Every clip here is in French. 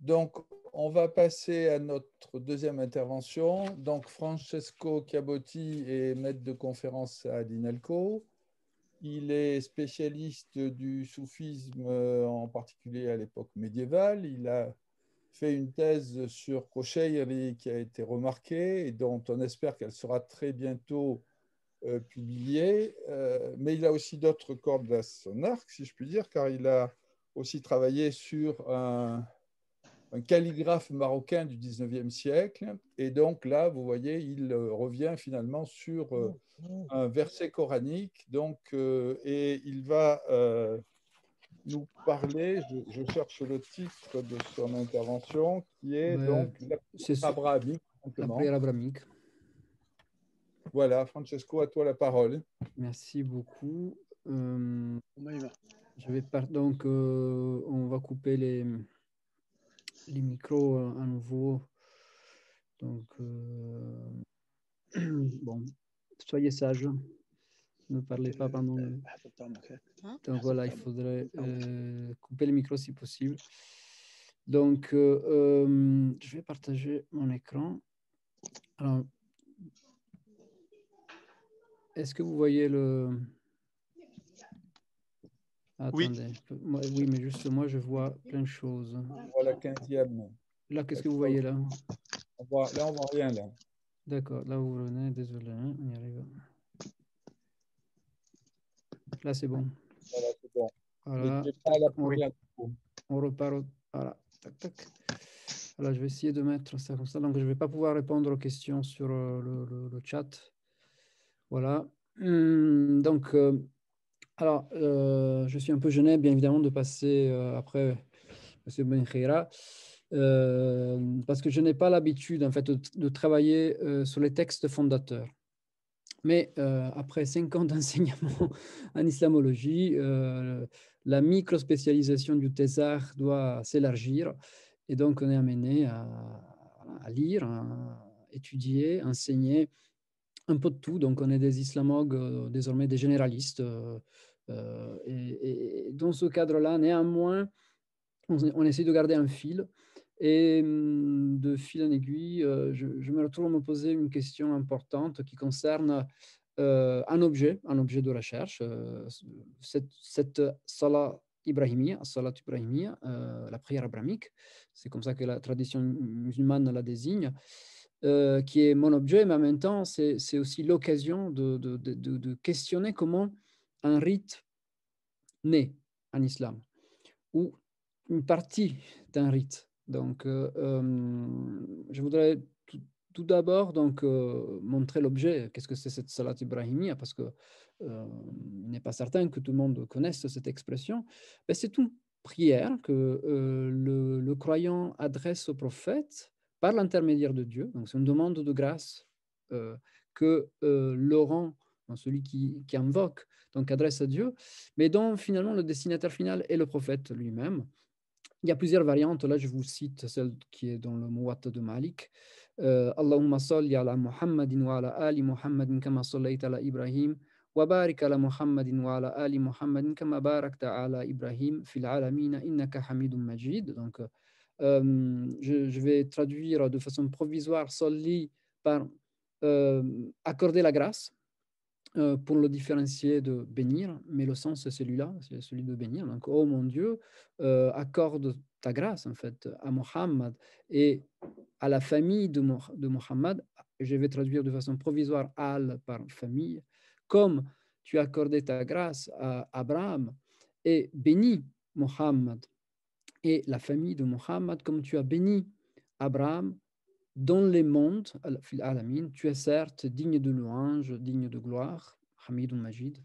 Donc, on va passer à notre deuxième intervention. Donc, Francesco Cabotti est maître de conférence à l'INALCO. Il est spécialiste du soufisme, euh, en particulier à l'époque médiévale. Il a fait une thèse sur Kocheyri qui a été remarquée et dont on espère qu'elle sera très bientôt euh, publiée. Euh, mais il a aussi d'autres cordes à son arc, si je puis dire, car il a aussi travaillé sur un, un calligraphe marocain du 19e siècle. Et donc là, vous voyez, il euh, revient finalement sur euh, mmh, mmh. un verset coranique. Donc, euh, et il va nous parler, je, cherche le titre de son intervention, qui est donc la prière abrahamique. La prière Voilà, Francesco, à toi la parole. Merci beaucoup. Euh, je vais Donc, on va couper les les micros euh, à nouveau. Donc, euh, bon, soyez sages. Ne parlez pas pendant ah, hein? Donc ah, voilà, il faudrait ah, euh, couper les micros si possible. Donc, je vais partager mon écran. Alors, est-ce que vous voyez le... Attendez, oui. mais juste moi, je vois plein de choses. On voit la quinzième. Là, qu'est-ce que vous voyez là on voit, Là, on ne voit rien, là. D'accord, là, vous venez, désolé, hein, on y arrive. Là, c'est bon. Voilà, c'est bon. Voilà. On, repart. Voilà, tac, tac. je vais essayer de mettre ça comme ça. Donc, je ne vais pas pouvoir répondre aux questions sur euh, le, chat. Voilà. Hmm, donc, euh, alors, euh, je suis un peu gêné, bien évidemment, de passer euh, après M. Benjira, euh, parce que je n'ai pas l'habitude, en fait, de, travailler sur les textes fondateurs. Mais après cinq ans d'enseignement en islamologie, la micro-spécialisation du tésar doit s'élargir. Et donc, on est amené à, lire, à étudier, à enseigner un peu de tout. Donc, on est des islamogues, euh, désormais des généralistes. Euh, euh, et, dans ce cadre-là, néanmoins, on, on, essaie de garder un fil. Et hum, de fil en aiguille, je, me retrouve à me poser une question importante qui concerne un objet, un objet de recherche, cette, cette salat ibrahimia, la prière abramique, c'est comme ça que la tradition musulmane la désigne. Euh, qui est mon objet, mais en même temps, c'est aussi l'occasion de, questionner comment un rite naît en islam, ou une partie d'un rite. Donc, euh, euh, je voudrais tout, d'abord montrer l'objet, qu'est-ce que c'est cette salat ibrahimia, parce que n'est pas certain que tout le monde connaisse cette expression. Ben, c'est une prière que le, le croyant adresse au prophète par l'intermédiaire de Dieu. Donc, c'est une demande de grâce euh, que euh, Laurent, celui qui, qui, invoque, donc adresse à Dieu, mais dont finalement le destinataire final est le prophète lui-même. Il y a plusieurs variantes. Là, je vous cite celle qui est dans le Mouat de Malik. Euh, Allahumma salli ala Muhammadin wa ala ali Muhammadin kama sallaita ala Ibrahim wa barik ala Muhammadin wa ala ali Muhammadin kama barakta ala Ibrahim fil alamina innaka hamidun majid. Donc, euh, je, vais traduire de façon provisoire soli par euh, accorder la grâce euh, pour le différencier de bénir, mais le sens c'est celui-là, c'est celui de bénir. Donc, oh mon Dieu, accorde ta grâce en fait à Mohammed et à la famille de, Mohammed. Je vais traduire de façon provisoire al par famille, comme tu as accordé ta grâce à Abraham et bénis Mohammed et la famille de Mohammed, comme tu as béni Abraham dans les mondes, tu es certes digne de louange, digne de gloire, Hamid ou Majid.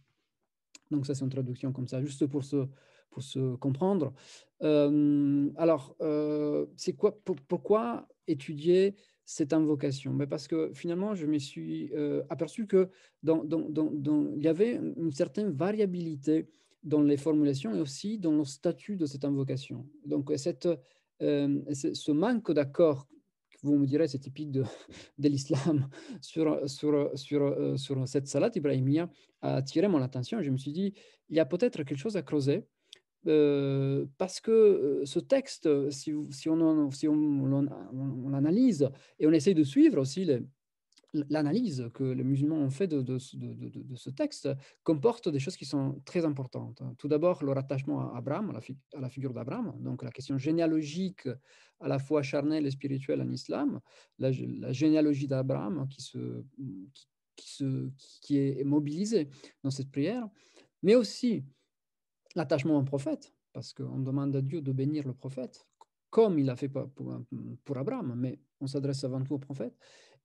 Donc ça, c'est une traduction comme ça, juste pour se, pour se comprendre. Euh, alors, euh, c'est quoi, pourquoi étudier cette invocation Mais ben Parce que finalement, je me suis euh, aperçu que il y avait une certaine variabilité dans les formulations et aussi dans le statut de cette invocation. Donc, cette, euh, ce manque d'accord, vous me direz, c'est typique de, de l'islam, sur, sur, sur, euh, sur, cette salade ibrahimia, a attiré mon attention. Je me suis dit, il y a peut-être quelque chose à creuser. Euh, parce que ce texte, si, si on, on, on l'analyse et on essaye de suivre aussi les, l'analyse que les musulmans ont fait de, ce texte comporte des choses qui sont très importantes. Tout d'abord, leur attachement à Abraham, à la, figure d'Abraham, donc la question généalogique à la fois charnelle et spirituelle en islam, la, généalogie d'Abraham qui, qui, est mobilisée dans cette prière, mais aussi l'attachement au prophète, parce qu'on demande à Dieu de bénir le prophète, comme il l'a fait pour Abraham, mais on s'adresse avant tout au prophète.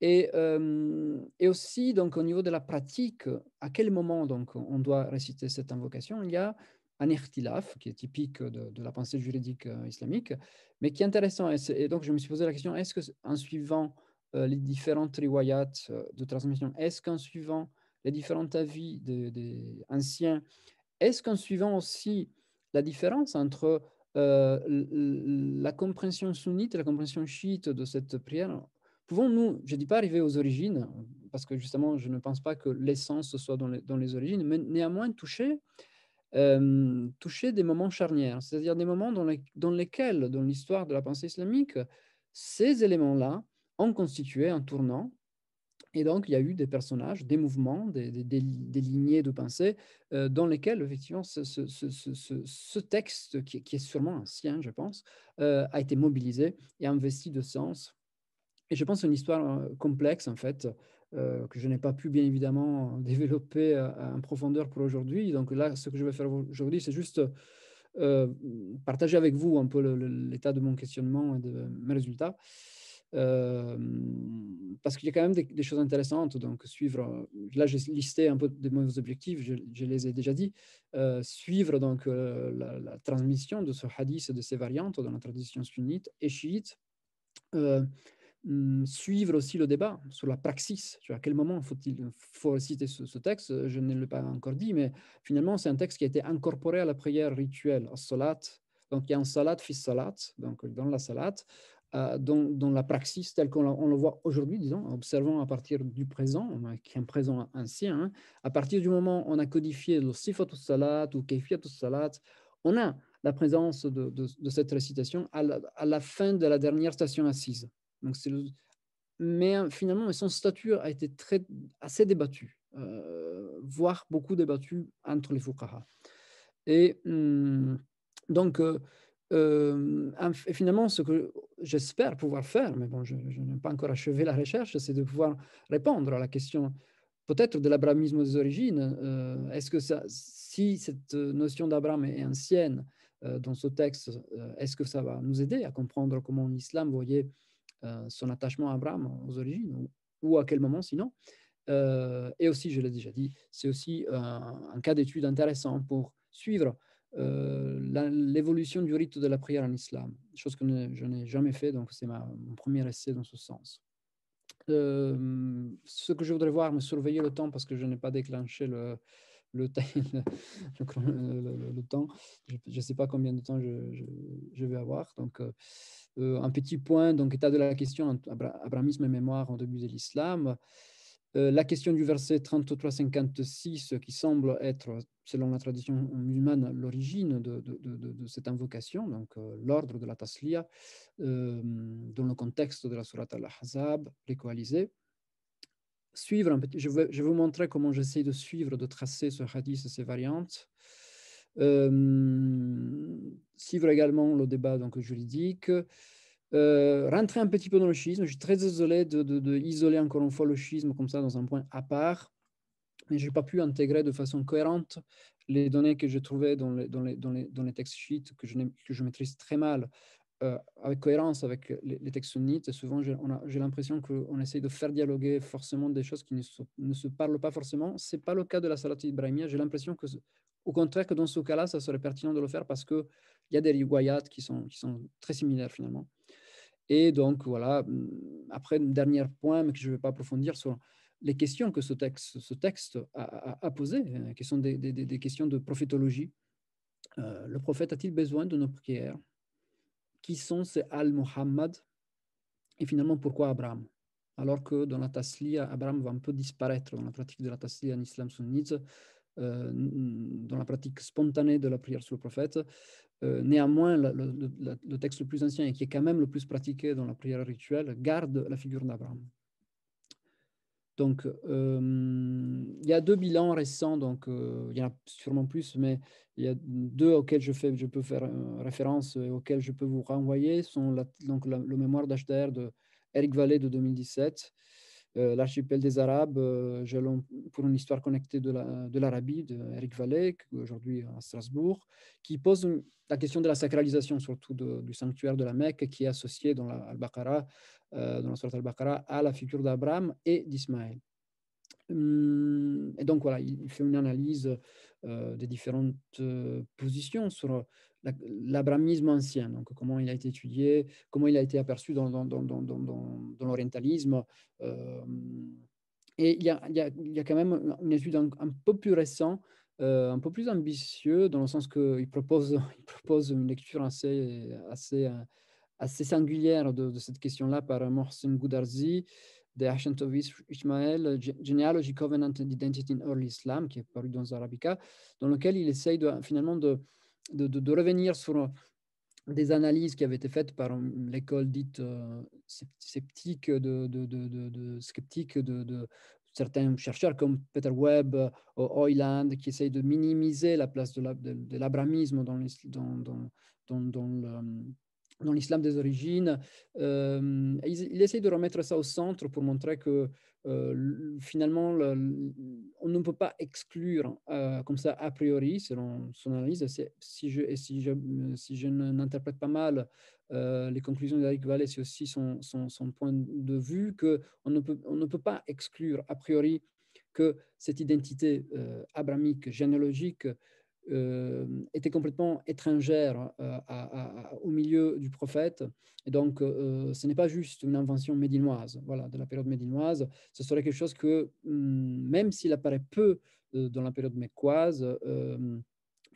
Euh, et, aussi, donc, au niveau de la pratique, à quel moment donc, on doit réciter cette invocation Il y a un irtilaf, qui est typique de, la pensée juridique euh, islamique, mais qui est intéressant. Et, donc, je me suis posé la question, est-ce qu'en suivant euh, les différentes riwayats de transmission, est-ce qu'en suivant les différents avis des anciens, est-ce qu'en suivant aussi la différence entre la compréhension sunnite et la compréhension chiite de cette prière, pouvons-nous, je ne dis pas arriver aux origines, parce que justement, je ne pense pas que l'essence soit dans les, origines, mais néanmoins toucher, euh, toucher des moments charnières, c'est-à-dire des moments dans, dans lesquels, dans l'histoire de la pensée islamique, ces éléments-là ont constitué un tournant. Et donc, il y a eu des personnages, des mouvements, des, lignées de pensée euh, dans lesquelles, effectivement, ce, texte, qui, est sûrement ancien, je pense, euh, a été mobilisé et investi de sens et je pense une histoire euh, complexe, en fait, euh, que je n'ai pas pu, bien évidemment, développer euh, en profondeur pour aujourd'hui. Donc là, ce que je vais faire aujourd'hui, c'est juste partager avec vous un peu l'état de mon questionnement et de mes résultats. parce qu'il y a quand même des, choses intéressantes. Donc, suivre, là, j'ai listé un peu de mes objectifs, je, les ai déjà dit. suivre donc la, la, transmission de ce hadith et de ses variantes dans la tradition sunnite et chiite. Mmh, suivre aussi le débat sur la praxis. à quel moment faut-il faut citer ce, texte euh, Je ne l'ai pas encore dit, mais finalement, c'est un texte qui a été incorporé à la prière rituelle, au salat. Donc, il y a un salat fils salat, donc dans la salat, euh, dans, la praxis telle qu'on le voit aujourd'hui, disons, observant à partir du présent, qui est un présent ancien, hein. à partir du moment où on a codifié le au salat ou au salat, on a la présence de, cette récitation à la, fin de la dernière station assise. Donc c'est Mais euh, finalement, son statut a été très, assez débattu, euh, voire beaucoup débattu entre les fuqaha. Et hmm, donc, euh, finalement, ce que j'espère pouvoir faire, mais bon, je, n'ai pas encore achevé la recherche, c'est de pouvoir répondre à la question peut-être de l'abrahamisme des origines. est-ce que ça, si cette notion d'Abraham est ancienne dans ce texte, est-ce que ça va nous aider à comprendre comment l'islam voyait euh, son attachement à Abraham aux origines, ou, à quel moment sinon. Euh, et aussi, je l'ai déjà dit, c'est aussi euh, un, cas d'étude intéressant pour suivre l'évolution du rite de la prière en islam, chose que je n'ai jamais fait, donc c'est mon premier essai dans ce sens. ce que je voudrais voir, me surveiller le temps parce que je n'ai pas déclenché le, le, temps. Je ne sais pas combien de temps je, vais avoir. Donc, euh, euh, un petit point, donc état de la question, abrahamisme et mémoire en début de l'islam. Euh, la question du verset 33-56, qui semble être, selon la tradition musulmane, l'origine de, cette invocation, donc l'ordre de la tasliya, dans le contexte de la surat al-Ahzab, les coalisés suivre je vais, je vous montrer comment j'essaie de suivre, de tracer ce hadith et ses variantes. Euh, suivre également le débat donc, juridique. Euh, rentrer un petit peu dans le schisme. Je suis très désolé de, de, isoler encore une fois le schisme comme ça dans un point à part, mais je n'ai pas pu intégrer de façon cohérente les données que je trouvais dans les, dans les, dans les, dans les textes chiites que que je maîtrise très mal. Euh, avec cohérence avec les, textes sunnites. souvent, j'ai l'impression qu'on essaye de faire dialoguer forcément des choses qui ne se, parlent pas forcément. Ce n'est pas le cas de la salat ibrahimia. J'ai l'impression que, au contraire, que dans ce cas-là, ça serait pertinent de le faire parce qu'il y a des riwayats qui sont, qui sont très similaires finalement. Et donc, voilà. Mm, après, un dernier point, mais que je ne vais pas approfondir sur les questions que ce texte, ce texte a, posées, euh, qui sont des, questions de prophétologie. Euh, le prophète a-t-il besoin de nos prières qui sont ces al mohammad et finalement pourquoi Abraham Alors que dans la Tasliya, Abraham va un peu disparaître dans la pratique de la Tasliya en islam sunnite, euh, dans la pratique spontanée de la prière sur le prophète. Euh, néanmoins, le texte le plus ancien et qui est quand même le plus pratiqué dans la prière rituelle garde la figure d'Abraham. Donc, euh, il y a deux bilans récents, donc euh, il y en a sûrement plus, mais il y a deux auxquels je, peux faire euh, référence et auxquels je peux vous renvoyer, sont donc le mémoire d'HDR de Eric Vallée de 2017, L'archipel des Arabes, pour une histoire connectée de l'Arabie, d'Eric Vallée, aujourd'hui à Strasbourg, qui pose la question de la sacralisation, surtout du sanctuaire de la Mecque, qui est associé dans la al euh, dans la Sourate al-Baqarah à la figure d'Abraham et d'Ismaël. Hum, et donc voilà, il fait une analyse euh, des différentes euh, positions sur l'abrahamisme ancien, donc comment il a été étudié, comment il a été aperçu dans, dans, dans, dans l'orientalisme. et il y, a, il, y a, il y, a, quand même une étude un, peu plus récente un peu plus ambitieux dans le sens qu'il propose, il propose une lecture assez, assez assez singulière de, cette question-là par Mohsen Goudarzi, de of Ishmael Genealogy, Covenant Identity in Early Islam, qui est paru dans Arabica, dans lequel il essaye de, finalement de, de, revenir sur euh, des analyses qui avaient été faites par euh, l'école dite euh, sceptique de, de, sceptique de, certains chercheurs comme Peter Webb ou Hoyland qui essayent de minimiser la place de l'abramisme dans, dans, dans, le dans l'islam des origines. Euh, il, essaie de remettre ça au centre pour montrer que euh, finalement, on ne peut pas exclure euh, comme ça a priori, selon son analyse. Si je, et si je, n'interprète pas mal les conclusions d'Eric Vallée, c'est aussi son, point de vue qu'on ne peut, on ne peut pas exclure a priori que cette identité abramique, généalogique, euh, était complètement étrangère euh, au milieu du prophète. Et donc, euh, ce n'est pas juste une invention médinoise, voilà, de la période médinoise. Ce serait quelque chose que, hmm, même s'il apparaît peu dans la période mécoise,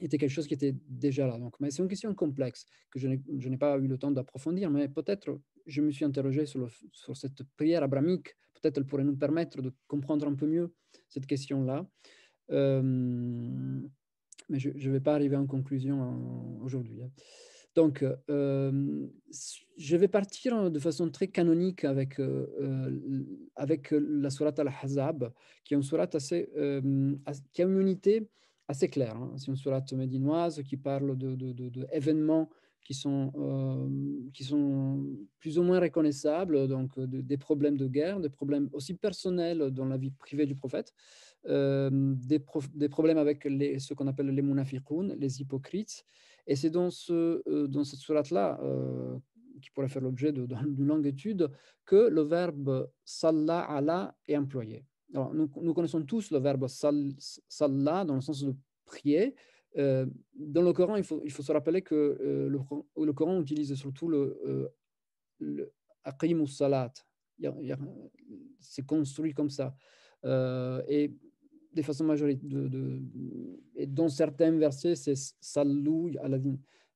était quelque chose qui était déjà là. Donc, mais c'est une question complexe que je n'ai pas eu le temps d'approfondir, mais peut-être je me suis interrogé sur, le, sur cette prière abramique. Peut-être elle pourrait nous permettre de comprendre un peu mieux cette question-là. Euh, mais je ne vais pas arriver en conclusion euh, aujourd'hui. Hein. Donc, euh, euh, je vais partir de façon très canonique avec, avec la sourate al-Hazab, qui est une sourate assez, qui a une unité assez claire. Hein. C'est une sourate médinoise qui parle d'événements de, qui sont, qui sont plus ou moins reconnaissables, donc des problèmes de guerre, des problèmes aussi personnels dans la vie privée du prophète, euh, des, problèmes avec les, ce qu'on appelle les munafiqoun, les hypocrites. Et c'est dans, ce, euh, dans cette surat là euh, qui pourrait faire l'objet d'une longue étude, que le verbe salla ala est employé. Alors, nous, connaissons tous le verbe sal, salla dans le sens de prier. dans le Coran, il faut, il faut se rappeler que le, Coran utilise surtout le, le ou salat. C'est construit comme ça. et de façon majoritaire, de, et dans certains versets, c'est Salou,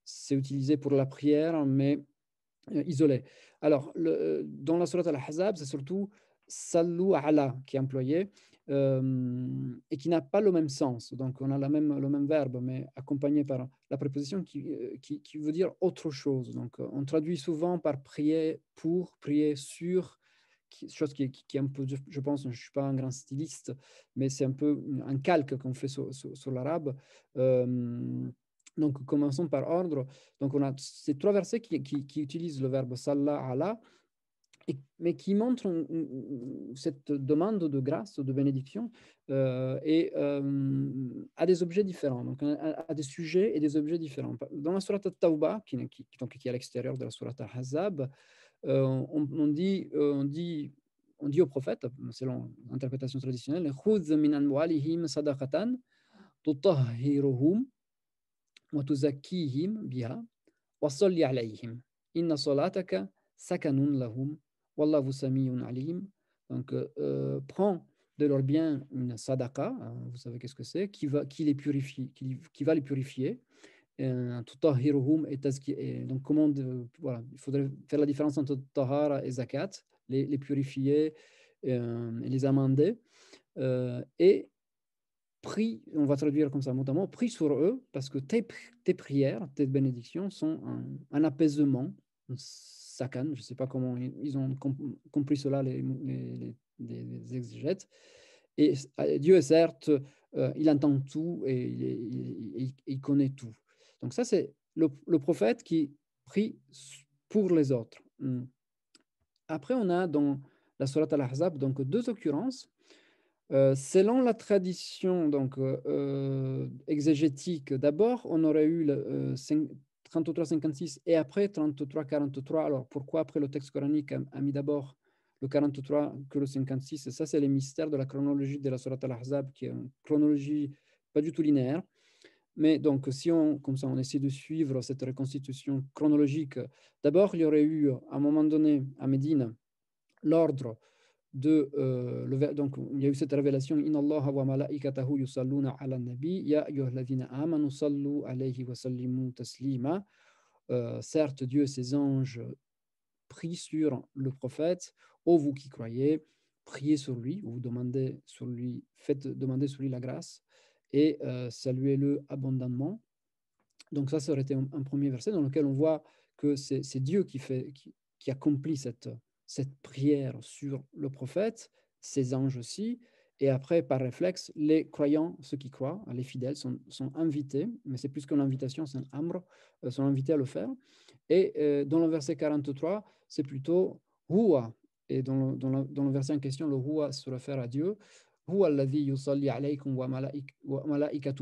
c'est utilisé pour la prière, mais euh, isolé. Alors, le, dans la sourate Al-Hazab, c'est surtout à ala qui est employé euh, et qui n'a pas le même sens. Donc, on a la même, le même verbe, mais accompagné par la préposition qui, euh, qui, qui veut dire autre chose. Donc, on traduit souvent par prier pour, prier sur, chose qui, est un peu, je pense, je ne suis pas un grand styliste, mais c'est un peu un calque qu'on fait sur, l'arabe. Euh, donc, commençons par ordre. Donc, on a ces trois versets qui, utilisent le verbe salla Allah mais qui montrent cette demande de grâce, de bénédiction, euh, et euh, à des objets différents, donc à, des sujets et des objets différents. Dans la sourate Tauba qui, qui est à l'extérieur de la sourate al-Hazab, euh, on, on, dit, euh, on, dit, on dit au prophète, selon l'interprétation traditionnelle, minan wa sadaqatan tutahhiruhum biha wa salli alayhim inna salataka sakanun lahum wallahu samiyun alim donc euh, euh, prends de leur bien une sadaqa, hein, vous savez qu'est-ce que c'est qui va qui les purifie qui va les purifier euh, hum et Donc, comment voilà, il faudrait faire la différence entre tahara et zakat, les, les purifier, euh, et les amender, euh, et prie, on va traduire comme ça notamment, prie sur eux, parce que tes, tes prières, tes bénédictions sont un, apaisement, un sakan, je ne sais pas comment ils ont compris cela, les, les, exégètes. Et Dieu est certes, il entend tout et il connaît tout. Donc ça, c'est le, prophète qui prie pour les autres. Hmm. Après, on a dans la Sourate al-Ahzab donc deux occurrences. Euh, selon la tradition donc euh, euh, exégétique, d'abord, on aurait eu le, 33-56 et après 33-43. Alors pourquoi après le texte coranique a, mis d'abord le 43 que le 56 Et ça, c'est les mystères de la chronologie de la Sourate al-Ahzab, qui est une chronologie pas du tout linéaire. Mais donc, si on, comme ça, on essaie de suivre cette reconstitution chronologique, d'abord, il y aurait eu, à un moment donné, à Médine, l'ordre de... Euh, donc, il y a eu cette révélation, « Inna Allah wa malaikatahu yusalluna nabi, ya amanu sallu alayhi wa taslima euh, Certes, Dieu et ses anges prient sur le prophète, ô vous qui croyez, priez sur lui, ou demandez sur lui, faites demander sur lui la grâce. » et euh, saluez-le abondamment. Donc ça, ça aurait été un, premier verset dans lequel on voit que c'est Dieu qui, fait, qui, accomplit cette, cette prière sur le prophète, ses anges aussi, et après, par réflexe, les croyants, ceux qui croient, les fidèles, sont, invités, mais c'est plus qu'une invitation, c'est un amr, euh, sont invités à le faire. Et euh, dans le verset 43, c'est plutôt roua Et dans le, verset en question, le roua se réfère à Dieu. هو الذي يصلي عليكم وملائك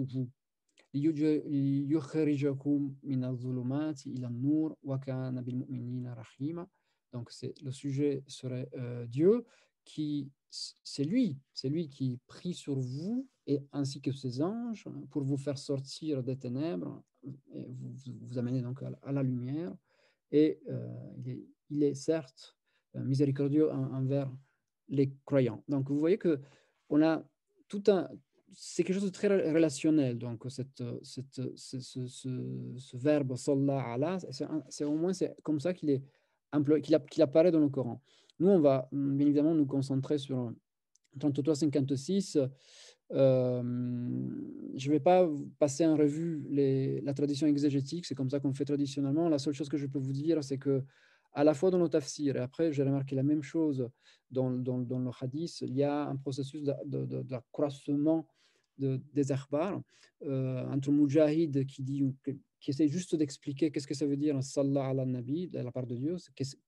Donc le sujet serait euh, Dieu qui, c'est lui, c'est lui qui prie sur vous et ainsi que ses anges pour vous faire sortir des ténèbres et vous, amener donc à, la lumière. Et euh, il, est, certes euh, miséricordieux envers les croyants. Donc vous voyez que on a tout un, c'est quelque chose de très relationnel. Donc, cette, ce, verbe ala. c'est au moins c'est comme ça qu'il est qu'il apparaît dans le Coran. Nous, on va bien évidemment nous concentrer sur 33-56. Euh, je ne vais pas passer en revue la tradition exégétique, c'est comme ça qu'on fait traditionnellement. La seule chose que je peux vous dire, c'est que à la fois dans le tafsir, et après j'ai remarqué la même chose dans, dans, le hadith, il y a un processus d'accroissement de, de, de, des akhbar euh, entre Mujahid qui dit qui essaie juste d'expliquer qu'est-ce que ça veut dire Salah al Nabi de la part de Dieu,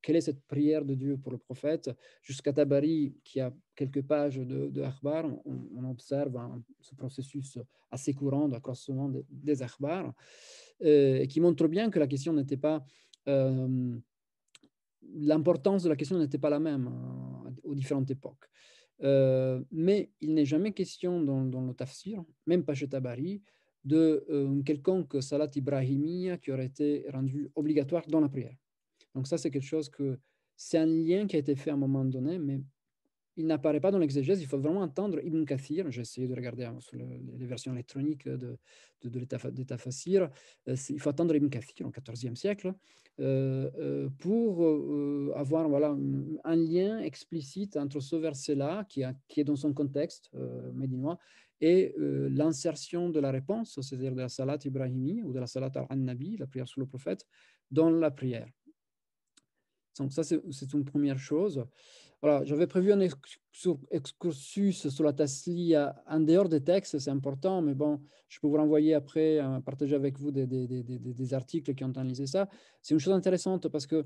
quelle est cette prière de Dieu pour le prophète, jusqu'à Tabari qui a quelques pages de, de on, observe ce processus assez courant d'accroissement des, des euh, et qui montre bien que la question n'était pas euh, l'importance de la question n'était pas la même euh, aux différentes époques. Euh, mais il n'est jamais question dans, le tafsir, même pas chez Tabari, de euh, quelconque salat ibrahimia qui aurait été rendu obligatoire dans la prière. Donc ça, c'est quelque chose que c'est un lien qui a été fait à un moment donné, mais il n'apparaît pas dans l'exégèse, il faut vraiment attendre Ibn Kathir. J'ai essayé de regarder hein, les versions électroniques de, l'État Fassir. Euh, il faut attendre Ibn Kathir au XIVe siècle euh, euh, pour avoir voilà, un lien explicite entre ce verset-là, qui, qui, est dans son contexte médinois, et l'insertion de la réponse, c'est-à-dire de la salat Ibrahimi ou de la salat al-Nabi, la prière sous le prophète, dans la prière. Donc ça, c'est une première chose j'avais prévu un excursus sur la tasliya en dehors des textes, c'est important, mais bon, je peux vous renvoyer après, euh, partager avec vous des, articles qui ont analysé ça. C'est une chose intéressante parce que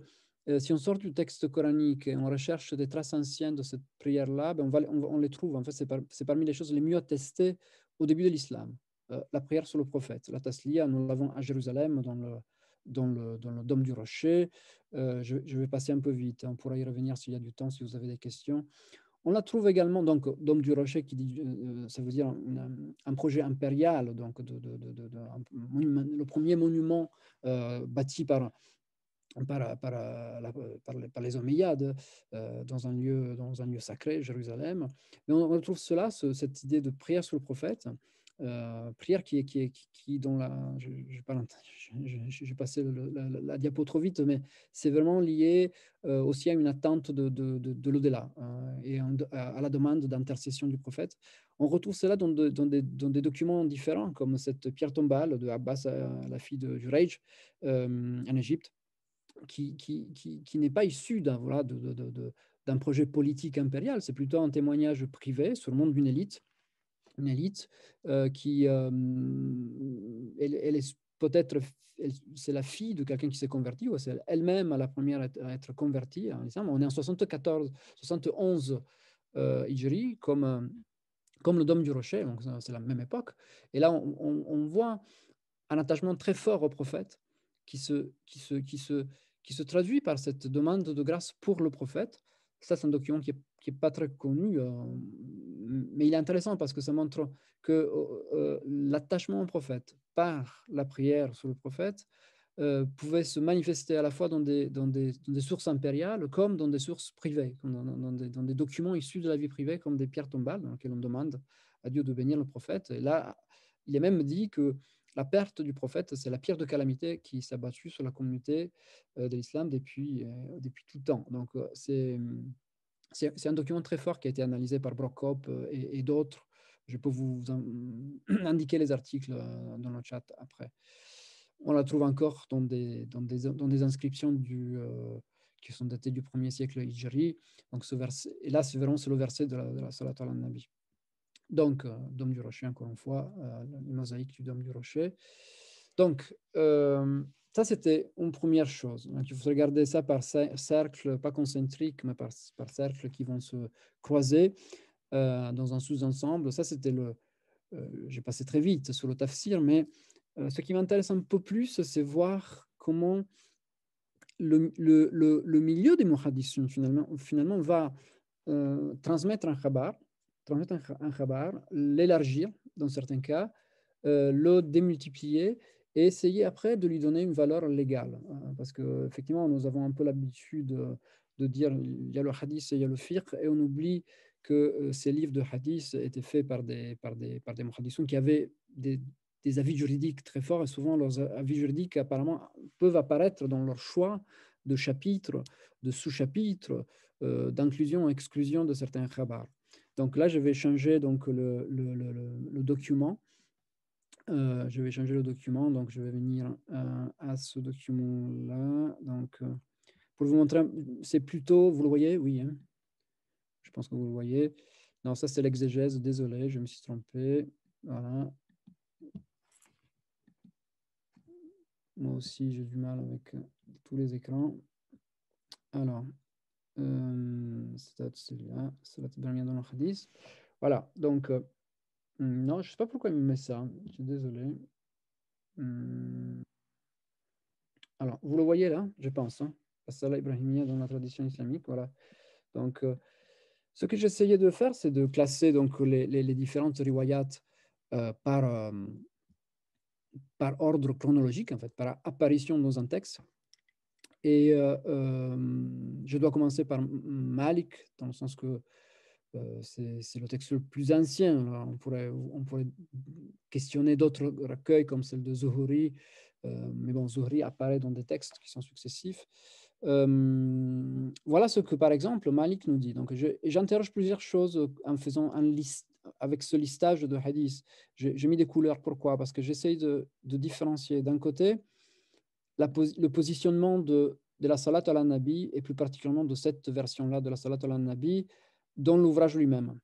euh, si on sort du texte coranique et on recherche des traces anciennes de cette prière-là, ben on, on, les trouve. En fait, c'est, parmi les choses les mieux attestées au début de l'islam. Euh, la prière sur le prophète, la tasliya, nous l'avons à Jérusalem dans le dans le, dans le dôme du rocher. Euh, je, vais passer un peu vite, hein. on pourra y revenir s'il y a du temps, si vous avez des questions. On la trouve également, donc, dôme du rocher, qui dit, euh, euh, ça veut dire un, projet impérial, donc de, le premier monument bâti par, par, les, par Omeyyades dans, un lieu, dans un lieu sacré, Jérusalem. Mais on retrouve cela, cette idée de prière sur le prophète, euh, prière qui est qui qui dans la je, passé la, diapo trop vite mais c'est vraiment lié euh, aussi à une attente de, de, de, l'au-delà hein, et à, la demande d'intercession du prophète on retrouve cela dans, dans, des, dans, des, documents différents comme cette pierre tombale de Abbas euh, la fille de Jurej en Égypte qui, qui, qui, qui n'est pas issue d'un voilà, d'un projet politique impérial c'est plutôt un témoignage privé sur le monde d'une élite une élite euh, qui euh, mm, elle, est peut-être c'est la fille de quelqu'un qui s'est converti ou c'est elle-même la première à être convertie en hein, On est en 74, 71 euh, comme, euh, comme le Dôme du Rocher, donc c'est la même époque. Et là, on, on, voit un attachement très fort au prophète qui se, qui, se, qui, se, qui se traduit par cette demande de grâce pour le prophète. Ça, c'est un document qui n'est pas très connu, euh, mais il est intéressant parce que ça montre que euh, euh, l'attachement au prophète par la prière sur le prophète pouvait se manifester à la fois dans des, dans des, sources impériales comme dans des sources privées, dans, dans, des, dans, des, documents issus de la vie privée, comme des pierres tombales dans lesquelles on demande à Dieu de bénir le prophète. Et là, il est même dit que la perte du prophète, c'est la pire de calamité qui s'est abattue sur la communauté euh, de l'islam depuis, euh, depuis tout temps. Donc, euh, c'est, c'est, un document très fort qui a été analysé par Brockhop et, et d'autres. Je peux vous indiquer les articles dans le chat après. On la trouve encore dans des, dans des, dans des inscriptions du, qui sont datées du 1er siècle Hijri. Donc, ce verset, et là, c'est vraiment le verset de la, de la Salat al-Nabi. Donc, euh, Dôme du Rocher, encore une fois, euh, les mosaïques du Dôme du Rocher. Donc, euh, ça, c'était une première chose. Donc, il faut regarder ça par cercles pas concentriques mais par, cercles qui vont se croiser dans un sous-ensemble. Ça, c'était le. J'ai passé très vite sur le tafsir, mais ce qui m'intéresse un peu plus, c'est voir comment le, milieu des muhadissun, finalement, finalement, va transmettre un khabar un, khabar, l'élargir dans certains cas, euh, le démultiplier et essayer après de lui donner une valeur légale. Euh, parce que nous avons un peu l'habitude euh, de dire il y a le hadith et il y a le fiqh, et on oublie que ces livres de hadith étaient faits par des, par des, par des qui avaient des, avis juridiques très forts, et souvent leurs avis juridiques apparemment peuvent apparaître dans leur choix de chapitres, de sous-chapitres, d'inclusion ou exclusion de certains khabars. Donc là, je vais changer donc, le, document. Euh, je vais changer le document, donc je vais venir euh, à ce document-là. Donc, euh, pour vous montrer, c'est plutôt, vous le voyez, oui, hein. je pense que vous le voyez. Non, ça c'est l'exégèse, désolé, je me suis trompé. Voilà. Moi aussi, j'ai du mal avec tous les écrans. Alors, euh, c'est celui-là, dans le Voilà, donc, euh, hmm, non, je ne sais pas pourquoi il me met ça, je suis désolé. Hmm. Alors, vous le voyez là, je pense, à hein. Salah Ibrahimia dans la tradition islamique, voilà. Donc, euh, ce que j'essayais de faire, c'est de classer donc, les, différentes riwayat par, par ordre chronologique, en fait, par apparition dans un texte. Et euh, euh, je dois commencer par Malik, dans le sens que euh, c'est le texte le plus ancien. on, pourrait, questionner d'autres recueils comme celle de Zuhri, mais bon, Zuhri apparaît dans des textes qui sont successifs. voilà ce que, par exemple, Malik nous dit. Donc, j'interroge plusieurs choses en faisant un liste, avec ce listage de Hadith J'ai mis des couleurs. Pourquoi Parce que j'essaye de, différencier. D'un côté, le positionnement de, de la Salat al-Nabi, et plus particulièrement de cette version-là de la Salat al-Nabi, dans l'ouvrage lui-même.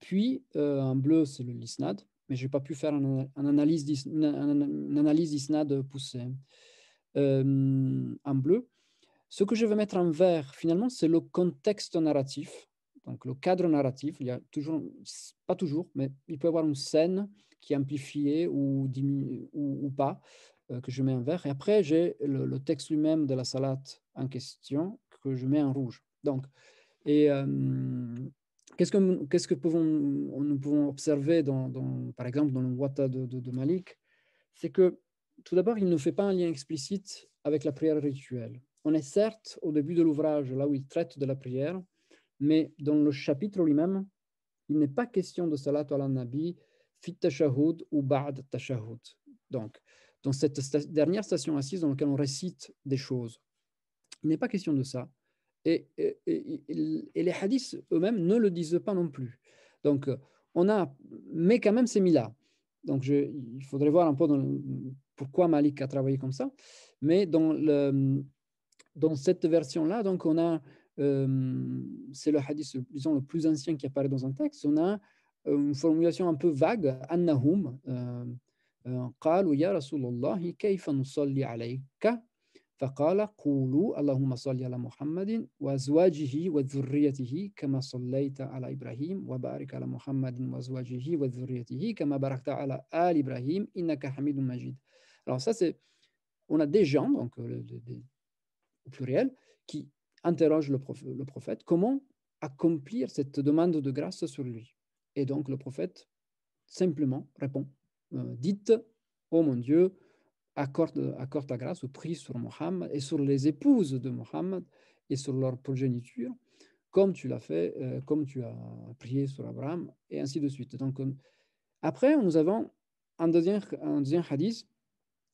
Puis, euh, en bleu, c'est le lisnad, mais je n'ai pas pu faire une, analyse d'isnad poussée euh, en bleu. Ce que je vais mettre en vert, finalement, c'est le contexte narratif, donc le cadre narratif. Il y a toujours, pas toujours, mais il peut y avoir une scène qui est amplifiée ou, ou, ou pas, euh, que je mets en vert. Et après, j'ai le, texte lui-même de la salade en question que je mets en rouge. Donc, et euh, qu'est-ce que, qu'est-ce que pouvons, nous pouvons observer, dans, par exemple, dans le Wata de, Malik C'est que, tout d'abord, il ne fait pas un lien explicite avec la prière rituelle. On est certes au début de l'ouvrage, là où il traite de la prière, mais dans le chapitre lui-même, il n'est pas question de salat ala nabi fit tashahud ou ba'd tashahud. Donc, dans cette dernière station assise dans laquelle on récite des choses. Il n'est pas question de ça. Et, et, les hadiths eux-mêmes ne le disent pas non plus. Donc, on a, mais quand même, c'est mis là. Donc, il faudrait voir un peu pourquoi Malik a travaillé comme ça. Mais dans, le, dans cette version-là, donc, on a, euh, c'est le hadith, disons, le plus ancien qui apparaît dans un texte, on a euh, une formulation un peu vague, annahum, euh, euh, قالوا يا رسول الله كيف نصلي عليك فقال قولوا اللهم صل على محمد وازواجه وذريته كما صليت على ابراهيم وبارك على محمد وازواجه وذريته كما باركت على ال ابراهيم انك حميد مجيد alors ça c'est on a des gens donc le, le, le, au pluriel qui interrogent le, le prophète comment accomplir cette demande de grâce sur lui et donc le prophète simplement répond euh, dites ô oh mon Dieu, accorde, accorde ta grâce au prie sur Mohammed et sur les épouses de Mohammed et sur leur progéniture, comme tu l'as fait, euh, comme tu as prié sur Abraham, et ainsi de suite. Donc, euh, après, nous avons un deuxième, un deuxième hadith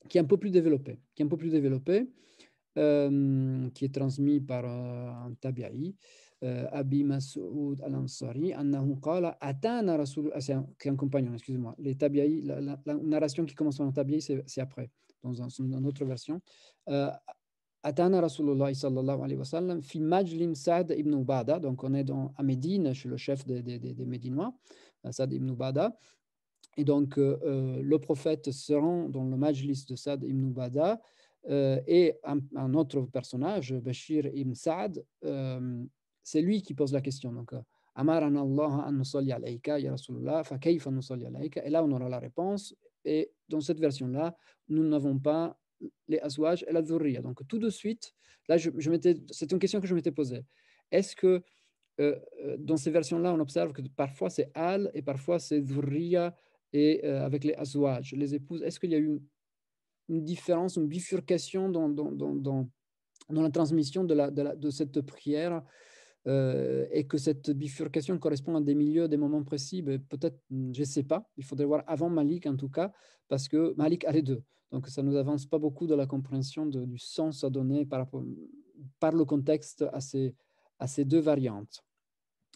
qui est un peu plus développé, qui est un peu plus développé, qui est transmis par un tabi'i, Abi Masoud al-Ansari, c'est un compagnon, excusez-moi, les tabiaï, la, la, la, narration qui commence en tabiaï, c'est après, dans un, une autre version. Atana Rasulullah sallallahu alayhi wa sallam, fi majlim Sa'd ibn Ubada, donc on est dans, à Médine, suis le chef des, des, des, des Médinois, euh، Sa'd ibn Ubada, et donc euh, euh, le prophète se rend dans le majlis de Sa'd ibn Ubada, euh, et un, autre personnage, Bashir ibn Saad, euh, c'est lui qui pose la question. Donc, euh, Allah an alayka, ya Rasulullah, fa kayfa nusalli alayka. Et là, on aura la réponse. Et dans cette version-là, nous n'avons pas les aswaj et la dhurriya. Donc, tout de suite, là, je, c'est une question que je m'étais posée. Est-ce que euh, euh, dans ces versions-là, on observe que parfois c'est al et parfois c'est dhurriya et avec les aswaj, les épouses. Est-ce qu'il y a eu une, différence, une bifurcation dans, dans, dans, dans la transmission de, la, de cette prière euh, et que cette bifurcation correspond à des milieux, des moments précis, ben, peut-être, hmm, je ne sais pas. Il faudrait voir avant Malik en tout cas, parce que Malik a les deux. Donc ça ne nous avance pas beaucoup de la compréhension du sens à donner par, par le contexte à ces, à ces deux variantes.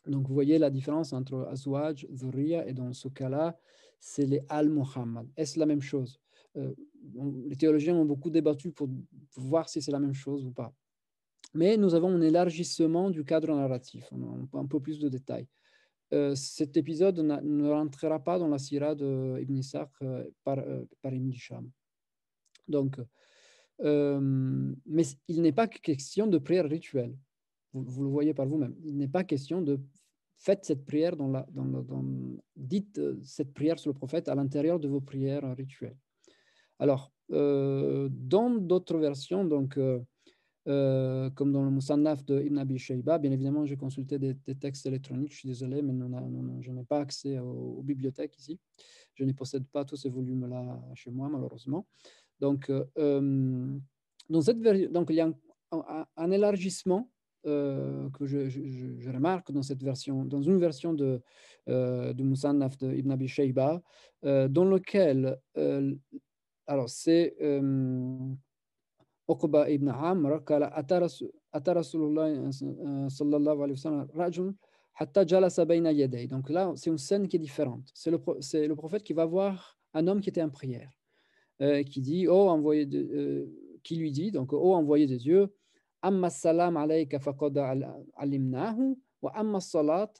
Donc vous voyez la différence entre Azwaj, Zuriya, et dans ce cas-là, c'est les Al-Muhammad. Est-ce la même chose euh, Les théologiens ont beaucoup débattu pour voir si c'est la même chose ou pas mais nous avons un élargissement du cadre narratif, un, un peu plus de détails. Euh, cet épisode ne rentrera pas dans la sirah de Ibn euh, euh, par, Ibn Hisham. Donc, mais il n'est pas question de prière rituelle. Vous, le voyez par vous-même. Il n'est pas question de faites cette prière dans la, dites cette prière sur le prophète à l'intérieur de vos prières rituelles. Alors, dans d'autres versions, donc euh, comme dans le Musannaf de Ibn Abi Shayba. Bien évidemment, j'ai consulté des, textes électroniques, je suis désolé, mais je n'ai pas accès aux, bibliothèques ici. Je ne possède pas tous ces volumes-là chez moi, malheureusement. Donc, euh, euh, dans cette, donc il y a un, élargissement que je, remarque dans cette version, dans une version de, du Musannaf de Ibn Abi Shayba, dans lequel, alors c'est ibn Amr euh, donc là c'est une scène qui est différente c'est le, prophète qui va voir un homme qui était en prière euh, qui dit oh envoyé de, euh, qui lui dit donc oh envoyé de Dieu amma salam alayka faqad alimnahu wa amma salat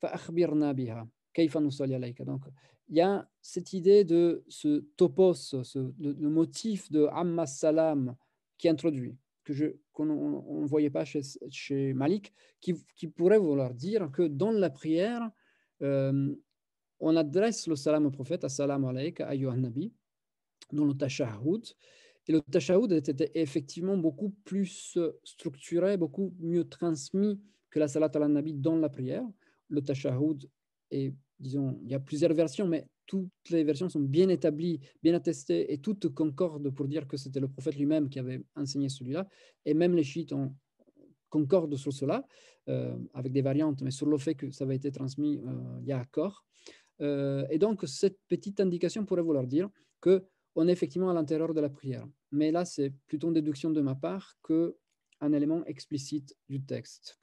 fa akhbirna biha nous nusalli alayka donc il y a cette idée de ce topos ce, le motif de amma salam qui introduit, que je, qu'on ne voyait pas chez, Malik, qui, pourrait vouloir dire que dans la prière, euh, on adresse le salam au prophète, salam alaik, à nabi, dans le Tashahoud. Et le Tashahoud était effectivement beaucoup plus structuré, beaucoup mieux transmis que la salat al nabi dans la prière. Le Tashahoud est disons, il y a plusieurs versions, mais toutes les versions sont bien établies, bien attestées, et toutes concordent pour dire que c'était le prophète lui-même qui avait enseigné celui-là, et même les chiites concordent sur cela, euh, avec des variantes, mais sur le fait que ça avait été transmis, euh, il y a accord. Euh, et donc, cette petite indication pourrait vouloir dire que on est effectivement à l'intérieur de la prière. Mais là, c'est plutôt une déduction de ma part que un élément explicite du texte.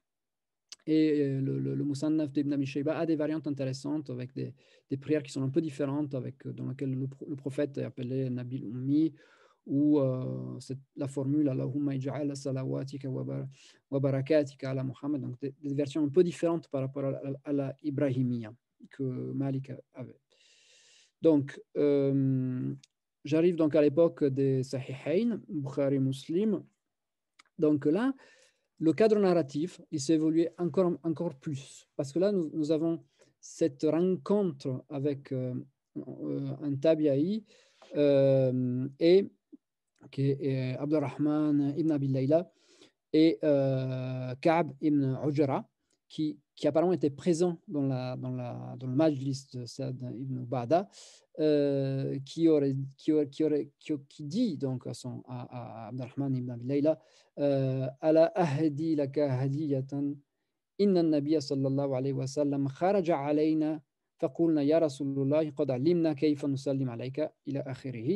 Et euh, le, le, le d'Ibn Abi a des variantes intéressantes avec des, prières qui sont un peu différentes, avec, euh, dans lesquelles le, prophète est appelé Nabil Ummi, ou euh, la formule Allahumma salawatika wa barakatika ala Muhammad, donc des, versions un peu différentes par rapport à, la que Malik avait. Donc, j'arrive donc à l'époque des Sahihain, Bukhari Muslim. Donc là, le cadre narratif, il s'est évolué encore, encore plus. Parce que là, nous, nous avons cette rencontre avec euh, euh, un tabiaï euh, et, qui est Abdurrahman ibn Abi Layla et euh, Ka'b ibn Ujra qui, qui apparemment était présent dans, la, dans, la, dans le Majlis de Saad ibn Bada, euh, qui, qui, qui, qui, dit donc à, son, à, à ibn Abi Layla euh, Ala ahdi laka hadiyatan, inna nabiya sallallahu alayhi wa sallam kharaja alayna donc je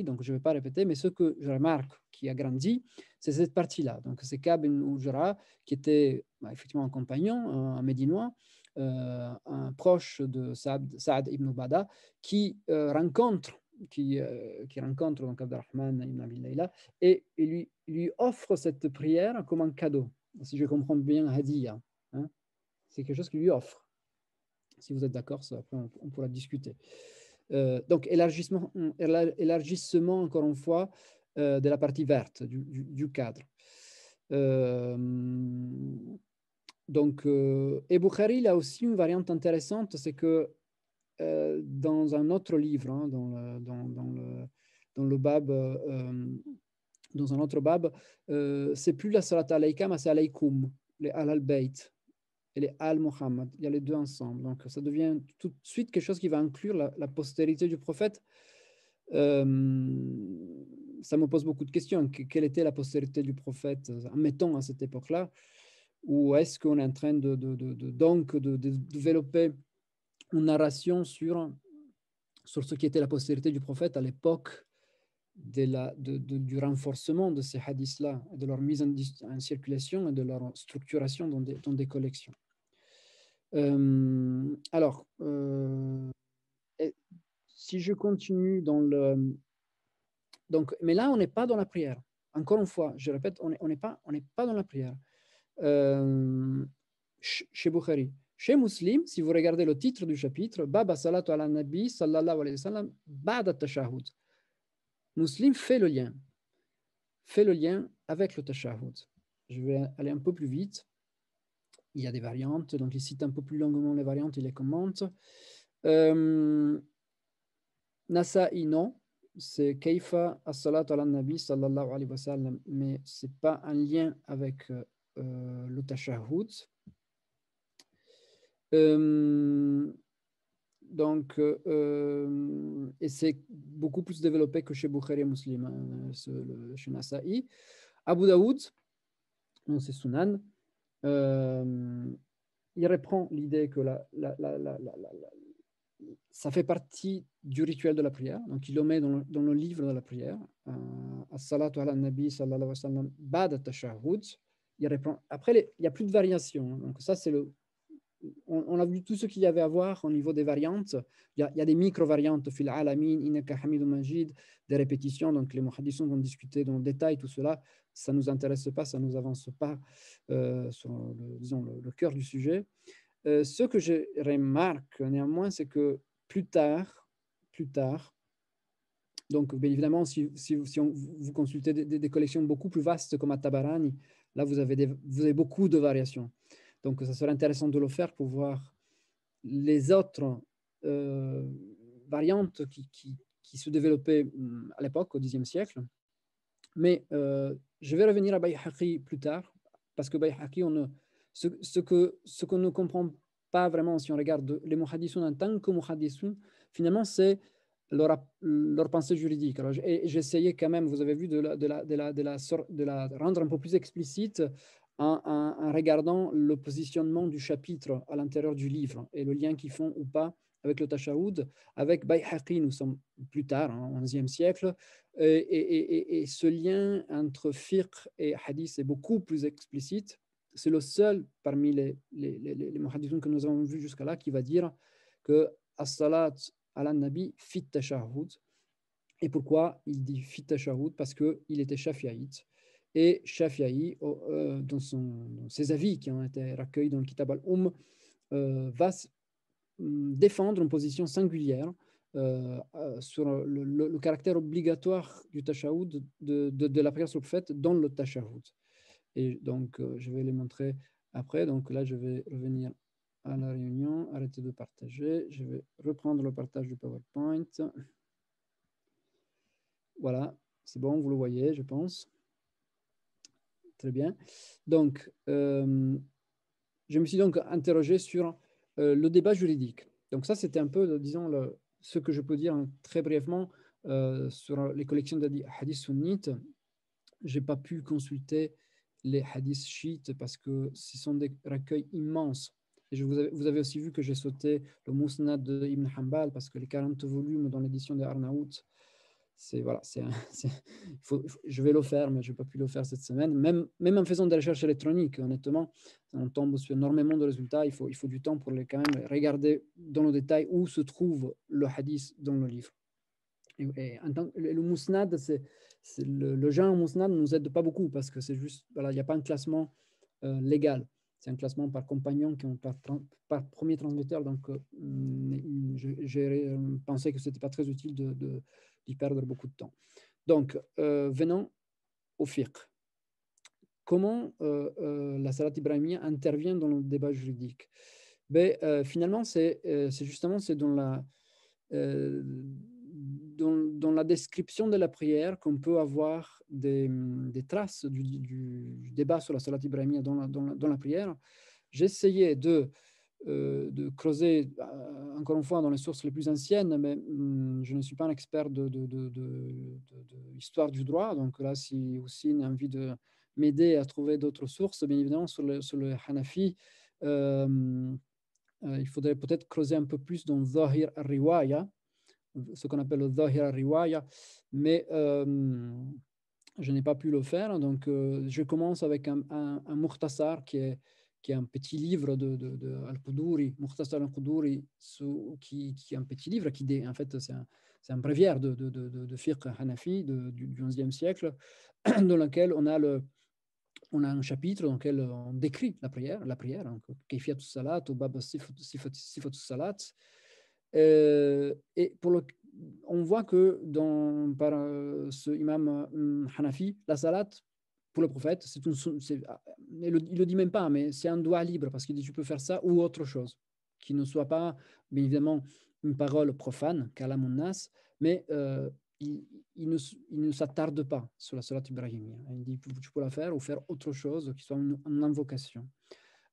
ne vais pas répéter mais ce que je remarque qui a grandi c'est cette partie là donc c'est Kab Ujra qui était bah, effectivement un compagnon un, médinois euh, un proche de Saad, Saad ibn Bada qui euh, rencontre qui, euh, qui, rencontre donc ibn Abi Layla et, lui, lui offre cette prière comme un cadeau si je comprends bien Hadiya hein, c'est quelque chose qu'il lui offre si vous êtes d'accord, après on, pourra discuter. Euh, donc élargissement, élargissement, encore une fois, euh, de la partie verte du, cadre. Euh, donc, et il a aussi une variante intéressante, c'est que dans un autre livre, hein, dans, le, Bab, dans un autre Bab, c'est plus la Salat alayka, mais c'est alaykoum, les al Al-Muhammad. Il y a les deux ensemble. Donc, ça devient tout de suite quelque chose qui va inclure la, postérité du prophète. Euh, ça me pose beaucoup de questions. quelle était la postérité du prophète, euh, admettons, à cette époque-là Ou est-ce qu'on est en train de, donc de, développer une narration sur, sur ce qui était la postérité du prophète à l'époque de du renforcement de ces hadiths-là, de leur mise en, circulation et de leur structuration dans des collections. Euh, alors, euh, si je continue dans le... Donc, mais là, on n'est pas dans la prière. Encore une fois, je répète, on n'est pas, pas dans la prière. Euh, chez Bukhari. Chez Muslim, si vous regardez le titre du chapitre, Baba salatu ala nabi sallallahu alayhi wa sallam ba'da tashahud. Muslim fait le lien. Fait le lien avec le tashahud. Je vais aller un peu plus vite il y a des variantes, donc il cite un peu plus longuement les variantes, il les commente. Euh, Nasa'i, non. c'est Kaifa as-salat ala nabi sallallahu alayhi wa mais ce n'est pas un lien avec euh, euh le euh, donc, et c'est beaucoup plus développé que chez Bukhari et Muslim, hein, chez Nasa'i. Abu Daoud, non, c'est Sunan. Euh, il reprend l'idée que la, ça fait partie du rituel de la prière. Donc, il le met dans le, livre de la prière. Euh, As-salatu ala nabi sallallahu alayhi wa sallam Il reprend. Après, il n'y a plus de variation. Hein. Donc, ça, c'est le on, a vu tout ce qu'il y avait à voir au niveau des variantes. Il y a, des micro-variantes, fil alamin, majid, des répétitions. Donc, les mohadissons vont discuter dans le détail tout cela. Ça ne nous intéresse pas, ça ne nous avance pas euh, sur le, cœur du sujet. Euh, ce que je remarque néanmoins, c'est que plus tard, plus tard, donc bien évidemment, si, vous consultez des, collections beaucoup plus vastes comme à Tabarani, là vous avez beaucoup de variations. Donc, ça serait intéressant de le faire pour voir les autres euh, variantes qui, se développaient hum, à l'époque, au Xe siècle. Mais euh, je vais revenir à Bayhaqi plus tard, parce que Bayhaqi, on ne, ce, que, ce qu'on ne comprend pas vraiment si on regarde les Mohadisoun en tant que Mohadisoun, finalement, c'est leur, leur, pensée juridique. Alors, j'essayais quand même, vous avez vu, de de la, de la, de la, de la rendre un peu plus explicite en, regardant le positionnement du chapitre à l'intérieur du livre et le lien qu'ils font ou pas avec le Tachahoud avec Bayhaqi, nous sommes plus tard, en 11 XIe siècle, et, ce lien entre fiqh et hadith est beaucoup plus explicite. C'est le seul parmi les, les, que nous avons vus jusqu'à là qui va dire que As-salat ala nabi fit Tachahoud Et pourquoi il dit fit Tachahoud Parce qu'il était shafiaïte et Shafi'i, euh, dans, dans, ses avis qui ont été recueillis dans le Kitab al-Umm, euh, va hum, défendre une position singulière euh, sur le, caractère obligatoire du tashahoud, de, de, la prière sur le fait dans le tashahoud. Et donc, je vais les montrer après. Donc là, je vais revenir à la réunion, arrêter de partager. Je vais reprendre le partage du PowerPoint. Voilà, c'est bon, vous le voyez, je pense. Très bien. Donc, euh, je me suis donc interrogé sur euh, le débat juridique. Donc ça, c'était un peu, disons, le, ce que je peux dire hein, très brièvement euh, sur les collections d'hadiths sunnites. Je n'ai pas pu consulter les hadiths chiites parce que ce sont des recueils immenses. Et je vous, avez, vous avez aussi vu que j'ai sauté le Mousnad de Ibn Hanbal parce que les 40 volumes dans l'édition de Arnaout c'est voilà, c'est, je vais le faire, mais je n'ai pas pu le faire cette semaine. Même, même en faisant des recherches électroniques, honnêtement, on tombe sur énormément de résultats. Il faut, il faut du temps pour les, quand même regarder dans le détail où se trouve le hadith dans le livre. Et, le, mousnad, c'est, le, genre mousnad ne nous aide pas beaucoup parce que c'est juste, voilà, il n'y a pas un classement euh, légal. C'est un classement par compagnon, qui ont par, par premier transmetteur. Donc, euh, mm, j'ai euh, pensé que ce n'était pas très utile de perdre beaucoup de temps. Donc, euh, venons au fiqh. Comment euh, euh, la salat ibrahimiya intervient dans le débat juridique ben, Finalement, c'est justement dans la, dans, la description de la prière qu'on peut avoir des, des traces du, du, débat sur la salat ibrahimiya dans dans dans la prière. J'essayais de euh, de creuser euh, encore une fois dans les sources les plus anciennes, mais hum, je ne suis pas un expert de, de, du droit. Donc là, si aussi une envie de m'aider à trouver d'autres sources, bien évidemment, sur le, sur Hanafi, euh, il faudrait peut-être creuser un peu plus dans Zahir al-Riwaya, ce qu'on appelle le Zahir al-Riwaya, mais je n'ai pas pu le faire. Donc je commence avec un, un, qui est qui est un petit livre de, al qudouri Mukhtasar al qudouri qui, est un petit livre qui, en fait, c'est un, c'est un bréviaire de, de, de, de fiqh hanafi du, XIe siècle, dans lequel on a, le, on a un chapitre dans lequel on décrit la prière, la prière, hein, salat ou Bab Sifat salat. Euh, et pour le, on voit que dans, par euh, ce imam euh, hanafi, la salat le prophète, c'est ah, il ne le dit même pas, mais c'est un doigt libre parce qu'il dit tu peux faire ça ou autre chose, qui ne soit pas, bien évidemment, une parole profane, kalamunnas, mais euh, il, il, ne, s'attarde pas sur la Salat Ibrahim. Il dit tu peux la faire ou faire autre chose qui soit une, invocation.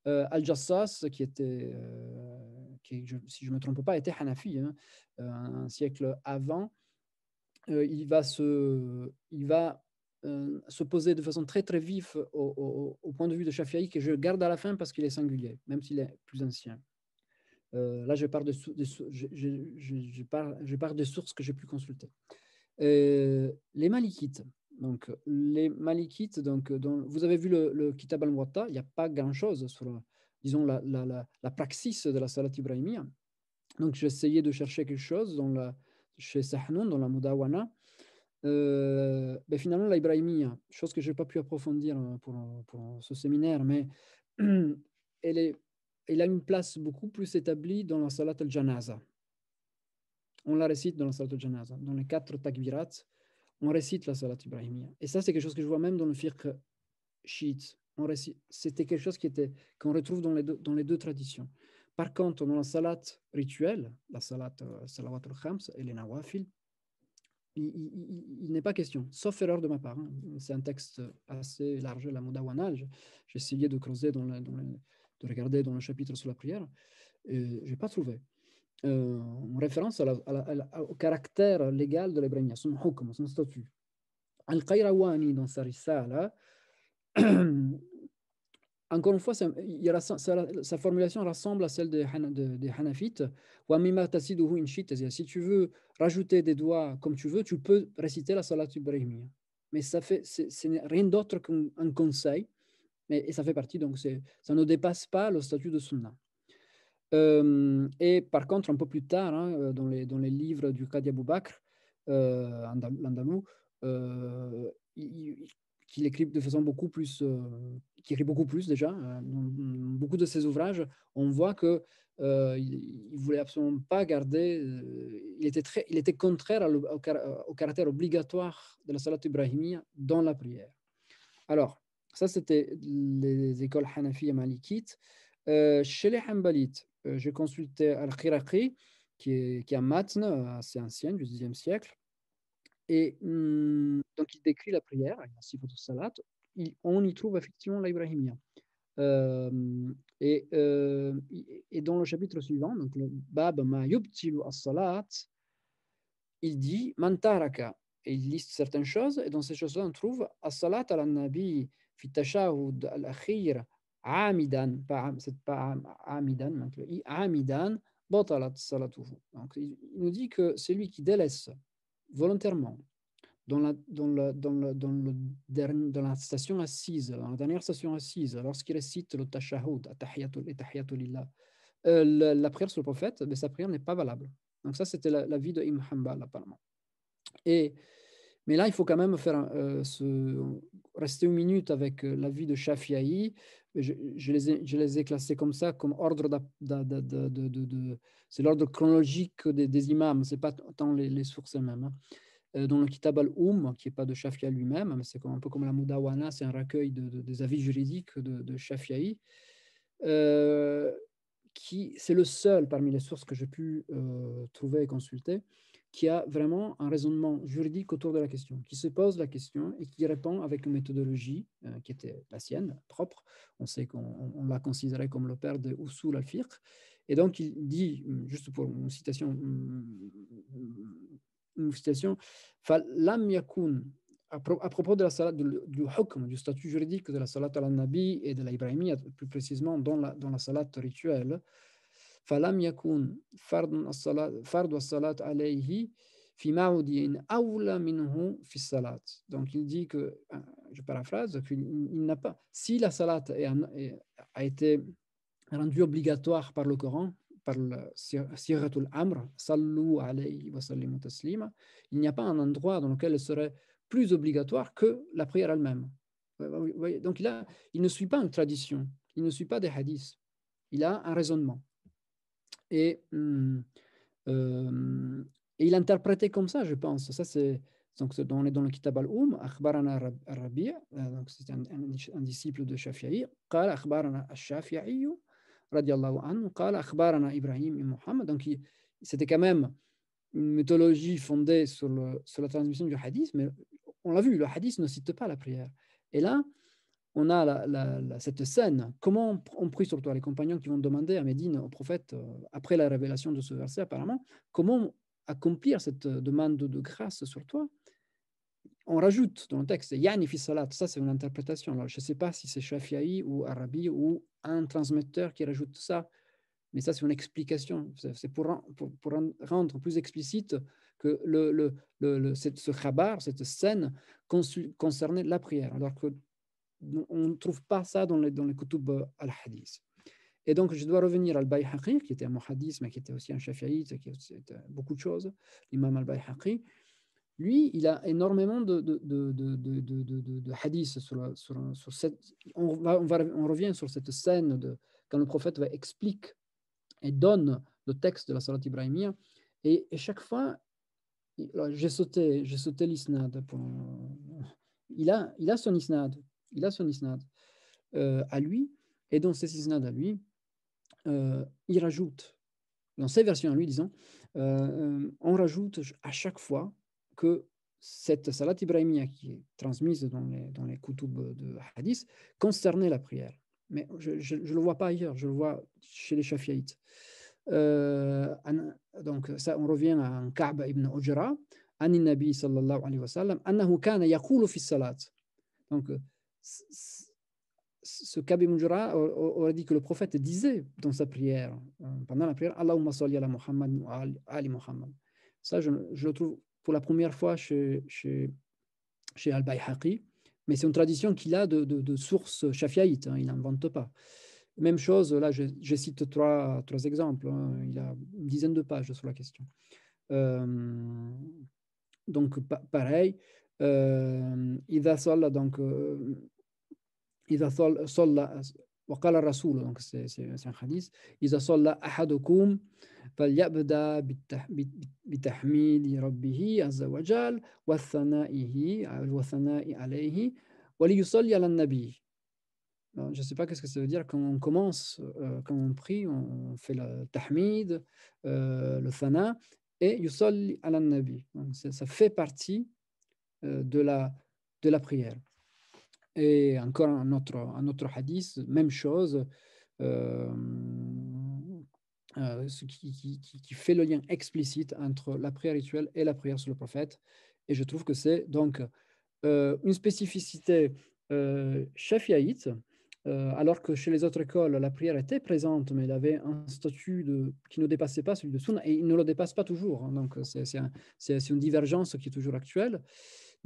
Euh, Al-Jassas, qui était, euh, qui, si je ne me trompe pas, était Hanafi, hein, euh, un, siècle avant, il, va se, il va euh, se poser de façon très très vif au, point de vue de Shafi'i que je garde à la fin parce qu'il est singulier, même s'il est plus ancien. Euh, là, je pars, de, je, je, je, pars, des sources que j'ai pu consulter. Euh, les Malikites. Donc, les Malikites, donc, vous avez vu le, le Kitab al muatta il n'y a pas grand-chose sur, disons, la, la, la, la, praxis de la Salat Ibrahimia. Donc, j'ai essayé de chercher quelque chose dans la, chez Sahnoun, dans la Mudawana, euh, ben finalement, la Ibrahimiya, hein, chose que je n'ai pas pu approfondir hein, pour, ce séminaire, mais elle, est, a une place beaucoup plus établie dans la Salat al-Janaza. On la récite dans la Salat al-Janaza, dans les quatre takbirats, on récite la Salat Ibrahimia. Et ça, c'est quelque chose que je vois même dans le firq chiite. C'était quelque chose qui était qu'on retrouve dans les, deux, dans les deux traditions. Par contre, dans la salat rituelle, la salat euh, salawat al-khams et les nawafil, il, n'est pas question, sauf erreur de ma part. Hein. C'est un texte assez large, la Mudawana. J'ai essayé de creuser, dans, de regarder dans le chapitre sur la prière. Je n'ai pas trouvé. Euh, en référence au caractère légal de l'ébrania, son hukm, son statut. Al-Qayrawani, dans sa là encore une fois, sa, formulation ressemble à celle des, de, Hanafites. Si tu veux rajouter des doigts comme tu veux, tu peux réciter la Salat ibrahimi. Mais ça fait, rien d'autre qu'un conseil. et ça fait partie, donc ça ne dépasse pas le statut de Sunna. Euh, et par contre, un peu plus tard, hein, dans, les, livres du Qadi Abu Bakr, euh, euh, il, qui écrit de façon beaucoup plus, euh, qui écrit beaucoup plus déjà, euh, beaucoup de ses ouvrages, on voit que euh, il, voulait absolument pas garder. il était très, il était contraire au, caractère obligatoire de la salat ibrahimia dans la prière. Alors, ça c'était les écoles Hanafi et Malikite. chez les Hanbalites, j'ai consulté Al-Khiraqi, qui est, qui un matn assez ancien du 10e siècle. Et hum, donc, il décrit la prière, salat, on y trouve effectivement l'Ibrahimia. Euh, et, euh, et, dans le chapitre suivant, donc le Bab Ma Yubtilu As-Salat, il dit Mantaraka. Et il liste certaines choses, et dans ces choses-là, on trouve As-Salat al-Nabi fi ou al-akhir amidan, pas, c'est pas amidan, donc le i amidan, Botalat salatuhu. Donc il nous dit que celui qui délaisse volontairement dans la, station assise, la dernière station assise, lorsqu'il récite le tashahud, euh, la prière sur le prophète, mais ben, sa prière n'est pas valable. Donc ça, c'était l'avis de Imam Hanbal, apparemment. Et mais là, il faut quand même faire, euh, rester une minute avec euh, l'avis de Shafiaï. Je, les ai, classés comme ça, comme ordre de... C'est l'ordre chronologique des, imams, ce n'est pas tant les, sources elles-mêmes. dont hein. euh, dans le Kitab al-Umm, qui n'est pas de Shafia lui-même, mais c'est un peu comme la Mudawana, c'est un recueil des avis juridiques de, de qui c'est le seul parmi les sources que j'ai pu trouver et consulter, qui a vraiment un raisonnement juridique autour de la question, qui se pose la question et qui répond avec une méthodologie euh, qui était la sienne, propre. On sait qu'on l'a considéré comme le père de Usul al-Fiqh. Et donc, il dit, juste pour une citation, une citation, à, propos de la salat, du, hukm, du statut juridique de la salat al-Nabi et de l'Ibrahimi, plus précisément dans la, dans la salat rituelle, salat alayhi fi Donc il dit que, euh, je paraphrase, qu'il n'a pas, si la salat a été rendue obligatoire par le Coran, par le Siratul Amr, Sallu alayhi wa sallimu il n'y a pas un endroit dans lequel elle serait plus obligatoire que la prière elle-même. Donc il, il ne suit pas une tradition, il ne suit pas des hadiths, il a un raisonnement. Hum, euh, et, il interprétait comme ça, je pense. Ça, c'est. Donc, on est dans le Kitab al-Um, Akhbarana Arabi, euh, donc c'est un, disciple de Shafi'i, et Muhammad. Donc, c'était quand même une mythologie fondée sur, sur la transmission du hadith, mais on l'a vu, le hadith ne cite pas la prière. Et là, on a cette scène. Comment on, prie sur toi Les compagnons qui vont demander à Médine, au prophète, euh, après la révélation de ce verset apparemment, comment accomplir cette euh, demande de, grâce sur toi On rajoute dans le texte, Yannifi Salat, ça c'est une interprétation. Alors, je ne sais pas si c'est Shafi'i ou Arabi ou un transmetteur qui rajoute ça, mais ça c'est une explication. C'est pour, rendre plus explicite que le, ce khabar, cette scène concernait la prière. Alors que on ne trouve pas ça dans les, dans les kutub euh, al-hadith. Et donc, je dois revenir à Al-Bayhaqi, qui était un mohadith mais qui était aussi un shafi'ite, qui était euh, beaucoup de choses, l'imam Al-Bayhaqi. Lui, il a énormément de, de, de, de hadiths sur, sur, sur, cette... On, va, on, revient sur cette scène de, quand le prophète va, explique et donne le texte de la Salat Ibrahimia. Et, chaque fois, j'ai sauté, j'ai sauté l'isnad. Il, a, il a son isnad il a son isnad euh, à lui, et dans ses isnad à lui, euh, il rajoute, dans ses versions à lui, disons, euh, on rajoute à chaque fois que cette salat ibrahimiya qui est transmise dans les, dans les kutub de hadith concernait la prière. Mais je ne le vois pas ailleurs, je le vois chez les shafiites. donc ça, on revient à Ka'b ibn Ujra, nabi sallallahu sallallahu wa wa sallam kana fi donc ce Kabi Mujra aurait dit que le prophète disait dans sa prière, euh, pendant la prière, Allahumma salli ala Muhammad ali Muhammad. Ça, je, le trouve pour la première fois chez, chez, chez Al-Bayhaqi, mais c'est une tradition qu'il a de, de, de sources shafiaïtes, hein, il n'invente pas. Même chose, là, je, cite trois, trois exemples, hein, il a une dizaine de pages sur la question. Euh, donc, pareil, euh, Ida Salla, donc. Euh, donc c'est un Je ne sais pas ce que ça veut dire quand on commence, euh, quand on prie, on fait le tahmid, euh, le thana et ça, fait partie euh, de, la, de la prière. Et encore un autre, un autre hadith, même chose, euh, euh, ce qui, qui, qui, fait le lien explicite entre la prière rituelle et la prière sur le prophète. Et je trouve que c'est donc euh, une spécificité shafiaïte, alors que chez les autres écoles, la prière était présente, mais elle avait un statut de, qui ne dépassait pas celui de Sunna, et il ne le dépasse pas toujours. Hein. donc c'est une divergence qui est toujours actuelle.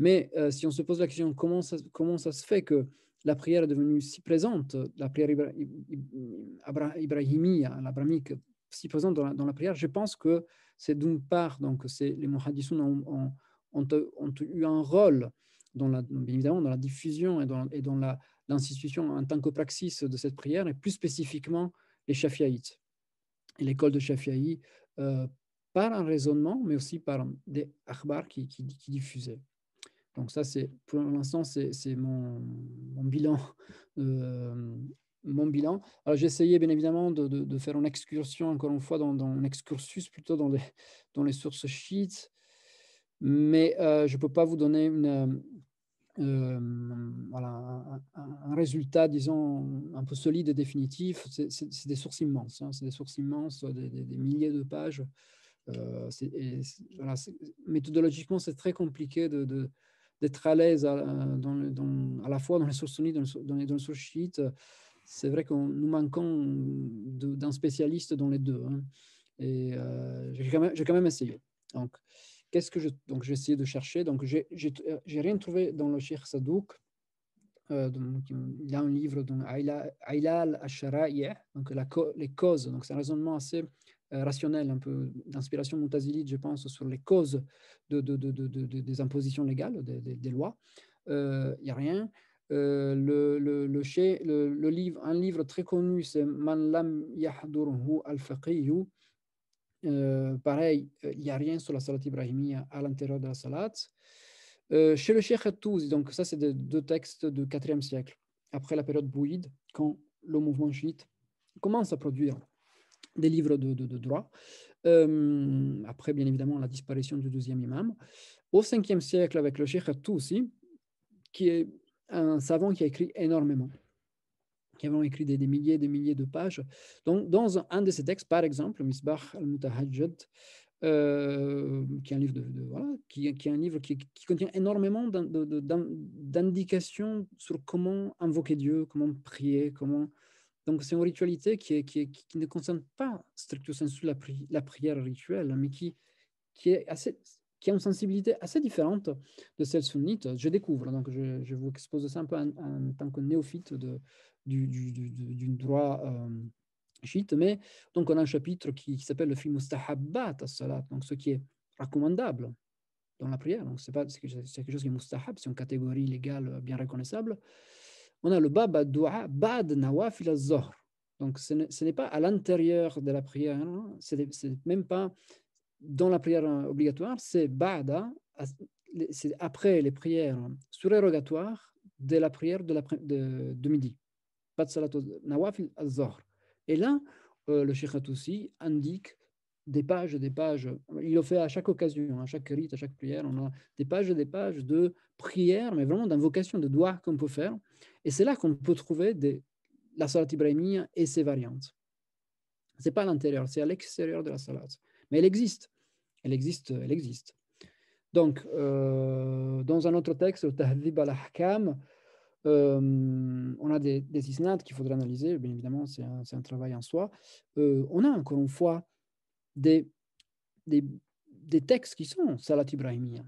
Mais euh, si on se pose la question comment ça, comment ça se fait que la prière est devenue si présente, la prière ibrahimi, l'abramique, si présente dans la, prière, je pense que c'est d'une part, donc c'est les Mohadisoun ont, eu un rôle dans la, évidemment dans la diffusion et dans, l'institution en tant que praxis de cette prière, et plus spécifiquement les shafiaïtes. Et l'école de Shafiaï, euh, par un raisonnement, mais aussi par des akhbar qui diffusaient. Donc ça, c'est pour l'instant, c'est mon, bilan. Euh, mon bilan. Alors j'ai essayé bien évidemment de, faire une excursion, encore une fois, dans, dans excursus plutôt dans les, dans les sources sheets, mais euh, je ne peux pas vous donner euh, un, résultat, disons, un peu solide et définitif. C'est des sources immenses, c'est des sources immenses, hein. des, milliers de pages. méthodologiquement, c'est très compliqué de, d'être à l'aise euh, à, la fois dans les sources sunnites, dans, dans, sources chiites, euh, c'est vrai que nous manquons d'un spécialiste dans les deux. Hein. Et euh, j'ai, quand même, j'ai quand, même essayé. Donc, qu'est-ce que je, donc j'ai essayé de chercher. Donc, j'ai, rien trouvé dans le Sheikh Sadouk. il y a un livre, donc, Aïla al donc la, les causes. Donc, c'est un raisonnement assez euh, rationnel, un peu d'inspiration montazilite, je pense, sur les causes de, des impositions légales, des, lois. Il euh, n'y a rien. Euh, le, le, le, livre, un livre très connu, c'est Man lam al euh, pareil, il n'y a rien sur la salat ibrahimia à l'intérieur de la salat. chez le Cheikh Touzi, donc ça c'est deux textes du 4 siècle, après la période bouïde, quand le mouvement chiite commence à produire des livres de, droit. Euh, après, bien évidemment, la disparition du deuxième imam. Au 5 siècle, avec le Sheikh aussi qui est un savant qui a écrit énormément, qui a vraiment écrit des, milliers et des milliers de pages. Donc, dans un de ses textes, par exemple, Misbah al-Mutahajjad, euh, qui est un livre, de, qui, est un livre qui, qui contient énormément d'indications sur comment invoquer Dieu, comment prier, comment donc c'est une ritualité qui, ne concerne pas stricto sensu la, prière rituelle, mais qui, a une sensibilité assez différente de celle sunnite. Je découvre, donc je, vous expose ça un peu en, tant que néophyte de, du, droit euh, chiite, mais donc on a un chapitre qui, s'appelle le film Mustahabbat salat donc ce qui est recommandable dans la prière. c'est quelque chose qui est mustahab, c'est une catégorie légale bien reconnaissable on a le baba dua bad nawafil Donc ce n'est pas à l'intérieur de la prière, hein. ce n'est même pas dans la prière euh, obligatoire, c'est ba'da, c'est après les prières hein, surérogatoires de la prière de, midi. Pas de salat nawafil zohr Et là, euh, le Sheikh aussi indique des pages, des pages. Il le fait à chaque occasion, à chaque rite, à chaque prière. On a des pages, des pages de prières, mais vraiment d'invocations, de doigts qu'on peut faire. Et c'est là qu'on peut trouver des, la salat ibrahimia et ses variantes. Ce n'est pas à l'intérieur, c'est à l'extérieur de la salat. Mais elle existe. Elle existe, elle existe. Donc, euh, dans un autre texte, le Tahdib al-Ahkam, euh, on a des, des qu'il faudrait analyser, bien évidemment, c'est un, travail en soi. Euh, on a encore une fois des, des, textes qui sont Salat Ibrahimiyya.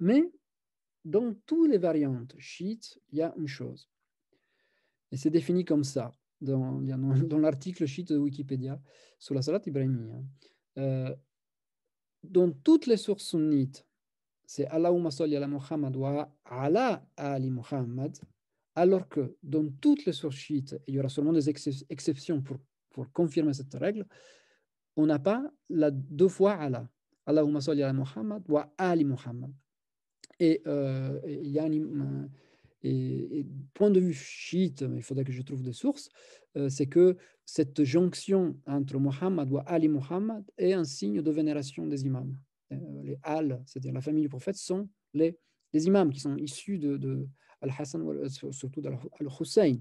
Mais dans toutes les variantes chiites, il y a une chose. Et c'est défini comme ça dans, l'article chiite de Wikipédia sur la Salat ibrahimiya euh, dans toutes les sources sunnites, c'est Allahumma salli ala Muhammad wa ala Ali Muhammad alors que dans toutes les sources chiites, il y aura seulement des exceptions pour, confirmer cette règle, on n'a pas la deux fois Allah. Allahumma salli ala Muhammad wa ali Muhammad. Et euh, et, point de vue chiite, il faudrait que je trouve des sources, euh, c'est que cette jonction entre Muhammad ou Ali Muhammad est un signe de vénération des imams. Euh, les Al, c'est-à-dire la famille du prophète, sont les, les imams qui sont issus de Al-Hassan, euh, surtout Al-Hussein.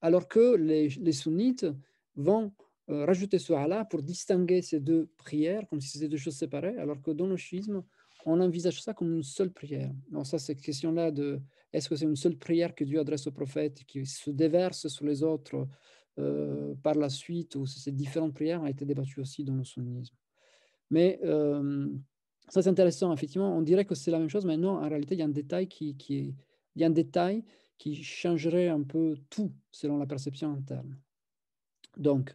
Alors que les, sunnites vont euh, rajouter ce Allah pour distinguer ces deux prières comme si c'était deux choses séparées, alors que dans le chiisme, on envisage ça comme une seule prière. Donc ça, cette question-là de est-ce que c'est une seule prière que Dieu adresse au prophète qui se déverse sur les autres euh, par la suite, ou ces différentes prières ont été débattues aussi dans le sunnisme. Mais ça, c'est intéressant, effectivement. On dirait que c'est la même chose, mais non, en réalité, il y a un détail qui, est, il y a un détail qui changerait un peu tout selon la perception interne. Donc,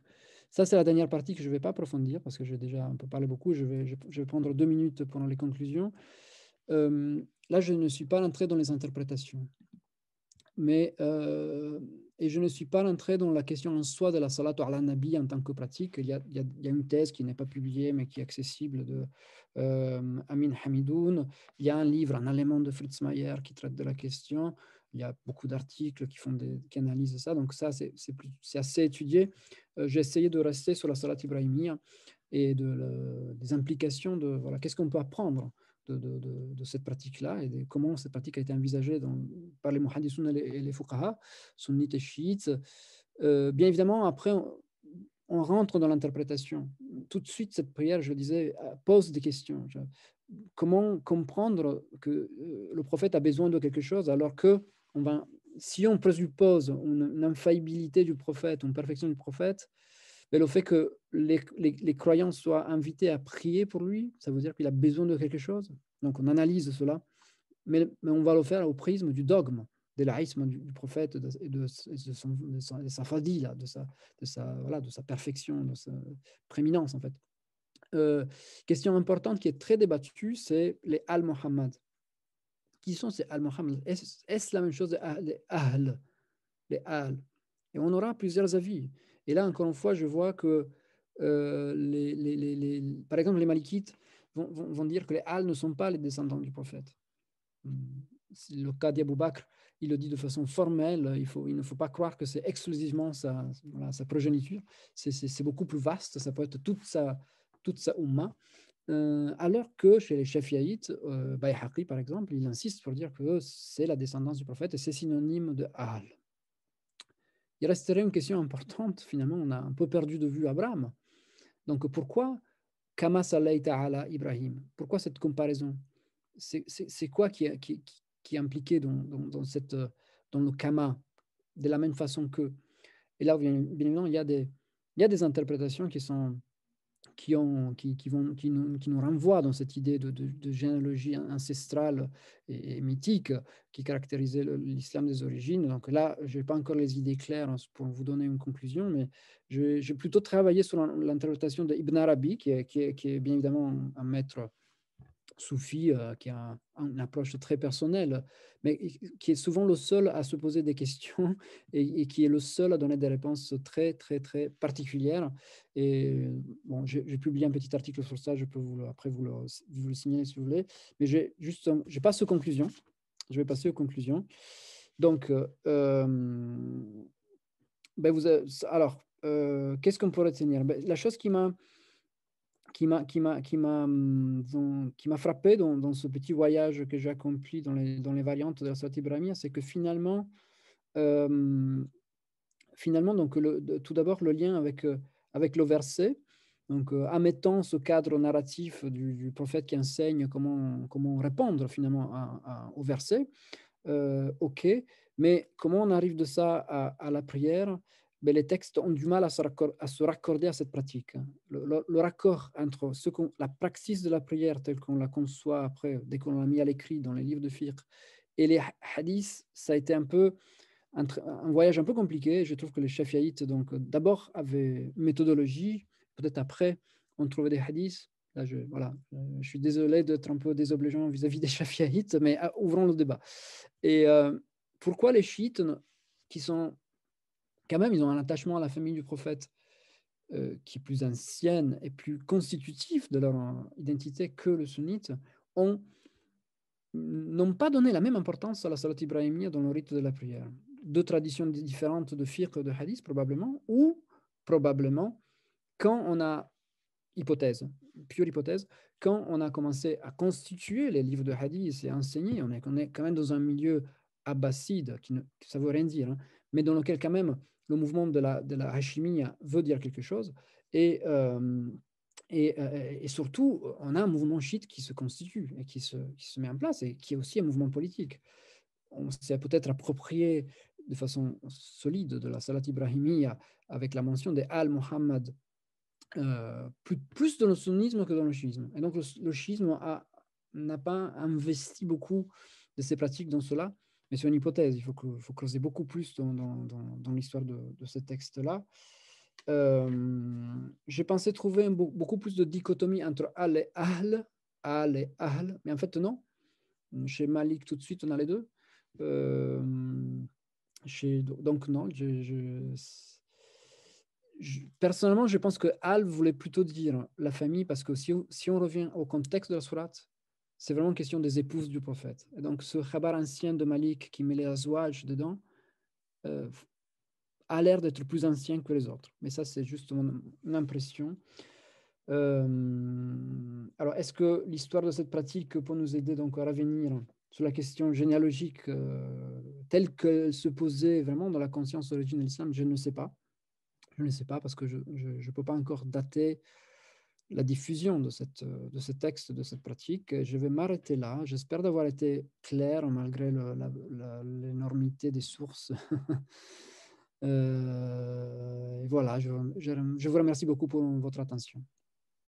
ça, c'est la dernière partie que je ne vais pas approfondir parce que j'ai déjà un peu parlé beaucoup. Je vais, prendre deux minutes pendant les conclusions. Euh, là, je ne suis pas entré dans les interprétations mais euh, et je ne suis pas rentré dans la question en soi de la salat al nabi en tant que pratique. Il y, a, une thèse qui n'est pas publiée mais qui est accessible de euh, Amin Hamidoun. Il y a un livre en allemand de Fritz Mayer qui traite de la question. Il y a beaucoup d'articles qui font des, qui analysent ça. Donc ça, c'est, assez étudié. Euh, j'ai essayé de rester sur la salat ibrahimi et de, des implications de voilà, qu'est-ce qu'on peut apprendre de, cette pratique-là et comment cette pratique a été envisagée par les muhaddisoun et les, les fuqaha, sunnites et chiites. Euh, bien évidemment, après, on, rentre dans l'interprétation. Tout de suite, cette prière, je disais, euh, pose des questions. Comment comprendre que euh, le prophète a besoin de quelque chose alors que si on présuppose une, une infaillibilité du prophète, une perfection du prophète, le fait que les, les, croyants soient invités à prier pour lui, ça veut dire qu'il a besoin de quelque chose. Donc on analyse cela, mais, on va le faire au prisme du dogme, de l'aïsme du, prophète, et de, sa fadila, de sa, perfection, de sa préminence. en fait. Euh, question importante qui est très débattue, c'est les Al-Muhammad. Qui sont ces Al-Muhammad Est-ce la même chose des al, les Et on aura plusieurs avis. Et là, encore une fois, je vois que, euh, les, par exemple, les Malikites vont, dire que les Al ne sont pas les descendants du prophète. Le cas d'Abou Bakr, il le dit de façon formelle, il, faut, il ne faut pas croire que c'est exclusivement sa, progéniture, c'est beaucoup plus vaste, ça peut être toute sa, toute euh, alors que chez les yaïtes euh, Bayhaqi par exemple, il insiste pour dire que c'est la descendance du prophète et c'est synonyme de Al il resterait une question importante. Finalement, on a un peu perdu de vue Abraham. Donc pourquoi Kama ala Ibrahim Pourquoi cette comparaison C'est quoi qui, est, qui, impliqué dans, cette, dans le Kama de la même façon que Et là, bien, évidemment, il a des, il y a des interprétations qui sont qui, qui, vont, qui, nous, qui nous renvoient dans cette idée de, généalogie ancestrale et, mythique qui caractérisait l'islam des origines. Donc là, je n'ai pas encore les idées claires hein, pour vous donner une conclusion, mais j'ai plutôt travaillé sur l'interprétation d'Ibn Arabi, qui est, qui est bien évidemment un maître soufi euh, qui a une approche très personnelle, mais qui est souvent le seul à se poser des questions et, qui est le seul à donner des réponses très, très, très particulières. Et euh, bon, j'ai publié un petit article sur ça, je peux vous le, après vous le, vous le signaler si vous voulez, mais juste, euh, je passe aux conclusions. Je vais passer aux conclusions. Donc, ben vous, alors, qu'est-ce qu'on pourrait tenir ben, La chose qui m'a qui m'a qui m'a qui m'a hum, qui m'a frappé dans, ce petit voyage que j'ai accompli dans les, dans les variantes de la Sati Bramia, c'est que finalement finalement donc tout d'abord le lien avec euh, avec le verset donc amettant euh, admettant ce cadre narratif du, prophète qui enseigne comment comment répondre finalement au verset euh, ok mais comment on arrive de ça à, à la prière mais les textes ont du mal à se, raccorder à, cette pratique. Hein. Le, raccord entre ce la praxis de la prière telle qu'on la conçoit après, dès qu'on l'a mis à l'écrit dans les livres de fiqh, et les hadiths, ça a été un peu un, voyage un peu compliqué. Je trouve que les chefs donc, d'abord, avaient une méthodologie, peut-être après, on trouvait des hadiths. Là, je, voilà, euh, je suis désolé d'être un peu désobligeant vis-à-vis des shafiaïtes, mais euh, ouvrons le débat. Et euh, pourquoi les chiites, qui sont quand même, ils ont un attachement à la famille du prophète euh, qui est plus ancienne et plus constitutif de leur identité que le sunnite, ont n'ont pas donné la même importance à la salat ibrahimia dans le rite de la prière. Deux traditions différentes de fiqh de hadith, probablement, ou probablement, quand on a, hypothèse, pure hypothèse, quand on a commencé à constituer les livres de hadith et à enseigner, on est, quand même dans un milieu abbasside, qui ne, ça veut rien dire, hein, mais dans lequel quand même le mouvement de la, de la veut dire quelque chose. Et, euh, euh, et, surtout, on a un mouvement chiite qui se constitue et qui se, qui se met en place et qui est aussi un mouvement politique. On s'est peut-être approprié de façon solide de la Salat ibrahimiya avec la mention des Al-Muhammad, euh, plus, plus, dans le sunnisme que dans le chiisme. Et donc le, le chiisme n'a pas investi beaucoup de ses pratiques dans cela, mais c'est une hypothèse. Il faut, que, creuser beaucoup plus dans, l'histoire de, ce texte-là. Euh, j'ai pensé trouver beaucoup plus de dichotomie entre al et ahl, al et ahl, mais en fait non. Chez Malik, tout de suite, on a les deux. Euh, chez, donc non, personnellement, je pense que al voulait plutôt dire la famille, parce que si, si on revient au contexte de la sourate, c'est vraiment question des épouses du prophète. Et donc ce khabar ancien de Malik qui met les azwaj dedans euh, a l'air d'être plus ancien que les autres. Mais ça, c'est juste mon, impression. Euh, alors, est-ce que l'histoire de cette pratique peut nous aider donc à revenir sur la question généalogique euh, telle qu'elle se posait vraiment dans la conscience originelle de l'islam Je ne sais pas. Je ne sais pas parce que je ne peux pas encore dater la diffusion euh, de, ce texte, de cette pratique. Je vais m'arrêter là. J'espère d'avoir été clair malgré l'énormité des sources. Euh, voilà, je vous remercie beaucoup pour votre attention.